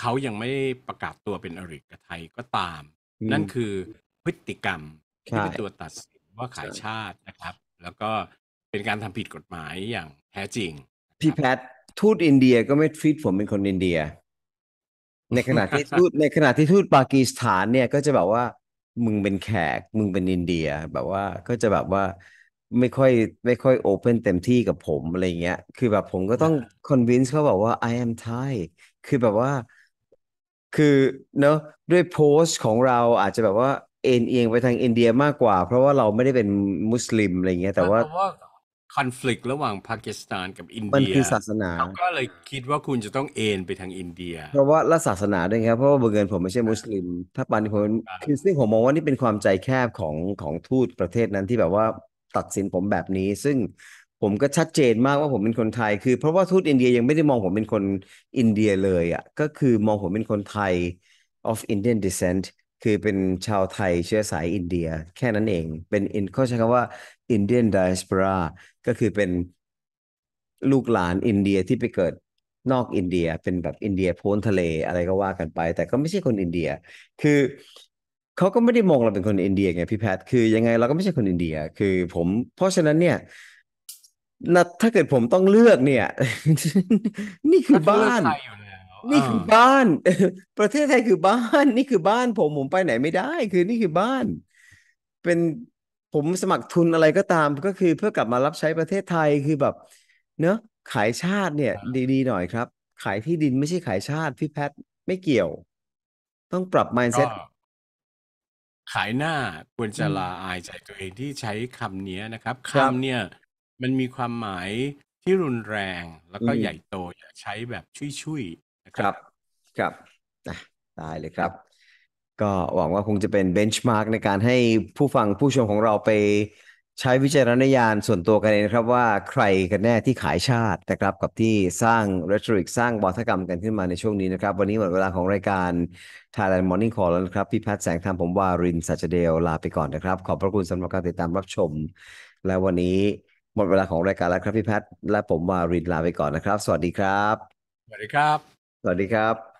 เขายังไม่ประกาศตัวเป็นอริกไทยก็ตาม นั่นคือพฤติกรรมที่เป็นตัวตัดสินว่าขายชาตินะครับ แล้วก็เป็นการทำผิดกฎหมายอย่างแท้จริง พี่แพททูตอินเดียก็ไม่ฟีดผมเป็นคนอินเดีย ในขณะที่ทูตในขณะที่ทูตปากีสถานเนี่ยก็จะแบบว่า มึงเป็นแขกมึงเป็นอินเดีย แบบว่าก็จะแบบว่าไม่ค่อยไม่ค่อยโอเพนเต็มที่กับผม อะไรเงี้ยคือแบบผมก็ต้องคอนวินส์เขาบอกว่า I am Thai คือแบบว่าคือ เนอะด้วยโพสต์ของเราอาจจะแบบว่าเอ็นเอียงไปทางอินเดียมากกว่า เพราะว่าเราไม่ได้เป็นมุสลิมอะไรเงี้ยแต่ว่าคอน FLICT ระหว่างปากีสถานกับอินเดียมันคือศาสนาเขาก็เลยคิดว่าคุณจะต้องเอ็นไปทางอินเดีย เพราะว่าละศาสนาด้วยครับ เพราะว่าบังเอิญผมไม่ใช่มุสลิมถ้าปานผมคือซึ่งผมมองว่านี่เป็นความใจแคบของของทูตประเทศนั้นที่แบบว่าตัดสินผมแบบนี้ซึ่งผมก็ชัดเจนมากว่าผมเป็นคนไทยคือ เพราะว่าทูตอินเดียยังไม่ได้มองผมเป็นคนอินเดียเลยอะ่ะก็คือมองผมเป็นคนไทย of Indian descent คือเป็นชาวไทยเชื้อสายอินเดียแค่นั้นเอง เป็นอินเขาใช้คำว่า Indian diaspora ก็คือเป็นลูกหลานอินเดียที่ไปเกิดนอกอินเดียเป็นแบบอินเดีย โพ้นทะเลอะไรก็ว่ากันไป แต่ก็ไม่ใช่คนอินเดีย คือเขาก็ไม่ได้มองเราเป็นคนอินเดียไงพี่แพทคือยังไง เราก็ไม่ใช่คนอินเดีย คือผม เพราะฉะนั้นเนี่ย ถ้าเกิดผมต้องเลือกเนี่ย นี่คือบ้านนี่คือบ้าน ประเทศไทยคือบ้าน นี่คือบ้าน ผมผมไปไหนไม่ได้ คือนี่คือบ้าน เป็นผมสมัครทุนอะไรก็ตามก็คือ เพื่อกลับมารับใช้ประเทศไทย คือแบบ เนอะ ขายชาติเนี่ยดีๆหน่อยครับ ขายที่ดินไม่ใช่ขายชาติพี่แพทไม่เกี่ยว ต้องปรับ mindset ขายหน้าควรจะลาอายใจตัวเองที่ใช้คำนี้นะครับคำเนี่ยมันมีความหมายที่รุนแรงแล้วก็ใหญ่โตอย่าใช้แบบชุยชุยครับ ครับได้เลยครับ ก็หวังว่าคงจะเป็นเบนช์มาร์กในการให้ผู้ฟังผู้ชมของเราไปใช้วิจารณญาณส่วนตัวกันเองนะครับ ว่าใครกันแน่ที่ขายชาตินะครับกับที่สร้างเรทริกสร้างวัฒกรรมกันขึ้นมาในช่วงนี้นะครับ วันนี้หมดเวลาของรายการ Thailand Morning Call แล้วนะครับพี่แพทย์แสงธรรมผมวารินสัจเดลลาไปก่อนนะครับ ขอบพระคุณสำหรับการติดตามรับชมและวันนี้หมดเวลาของรายการแล้วครับพี่แพทย์และผมวารินลาไปก่อนนะครับ สวัสดีครับ สวัสดีครับสวัสดีครับ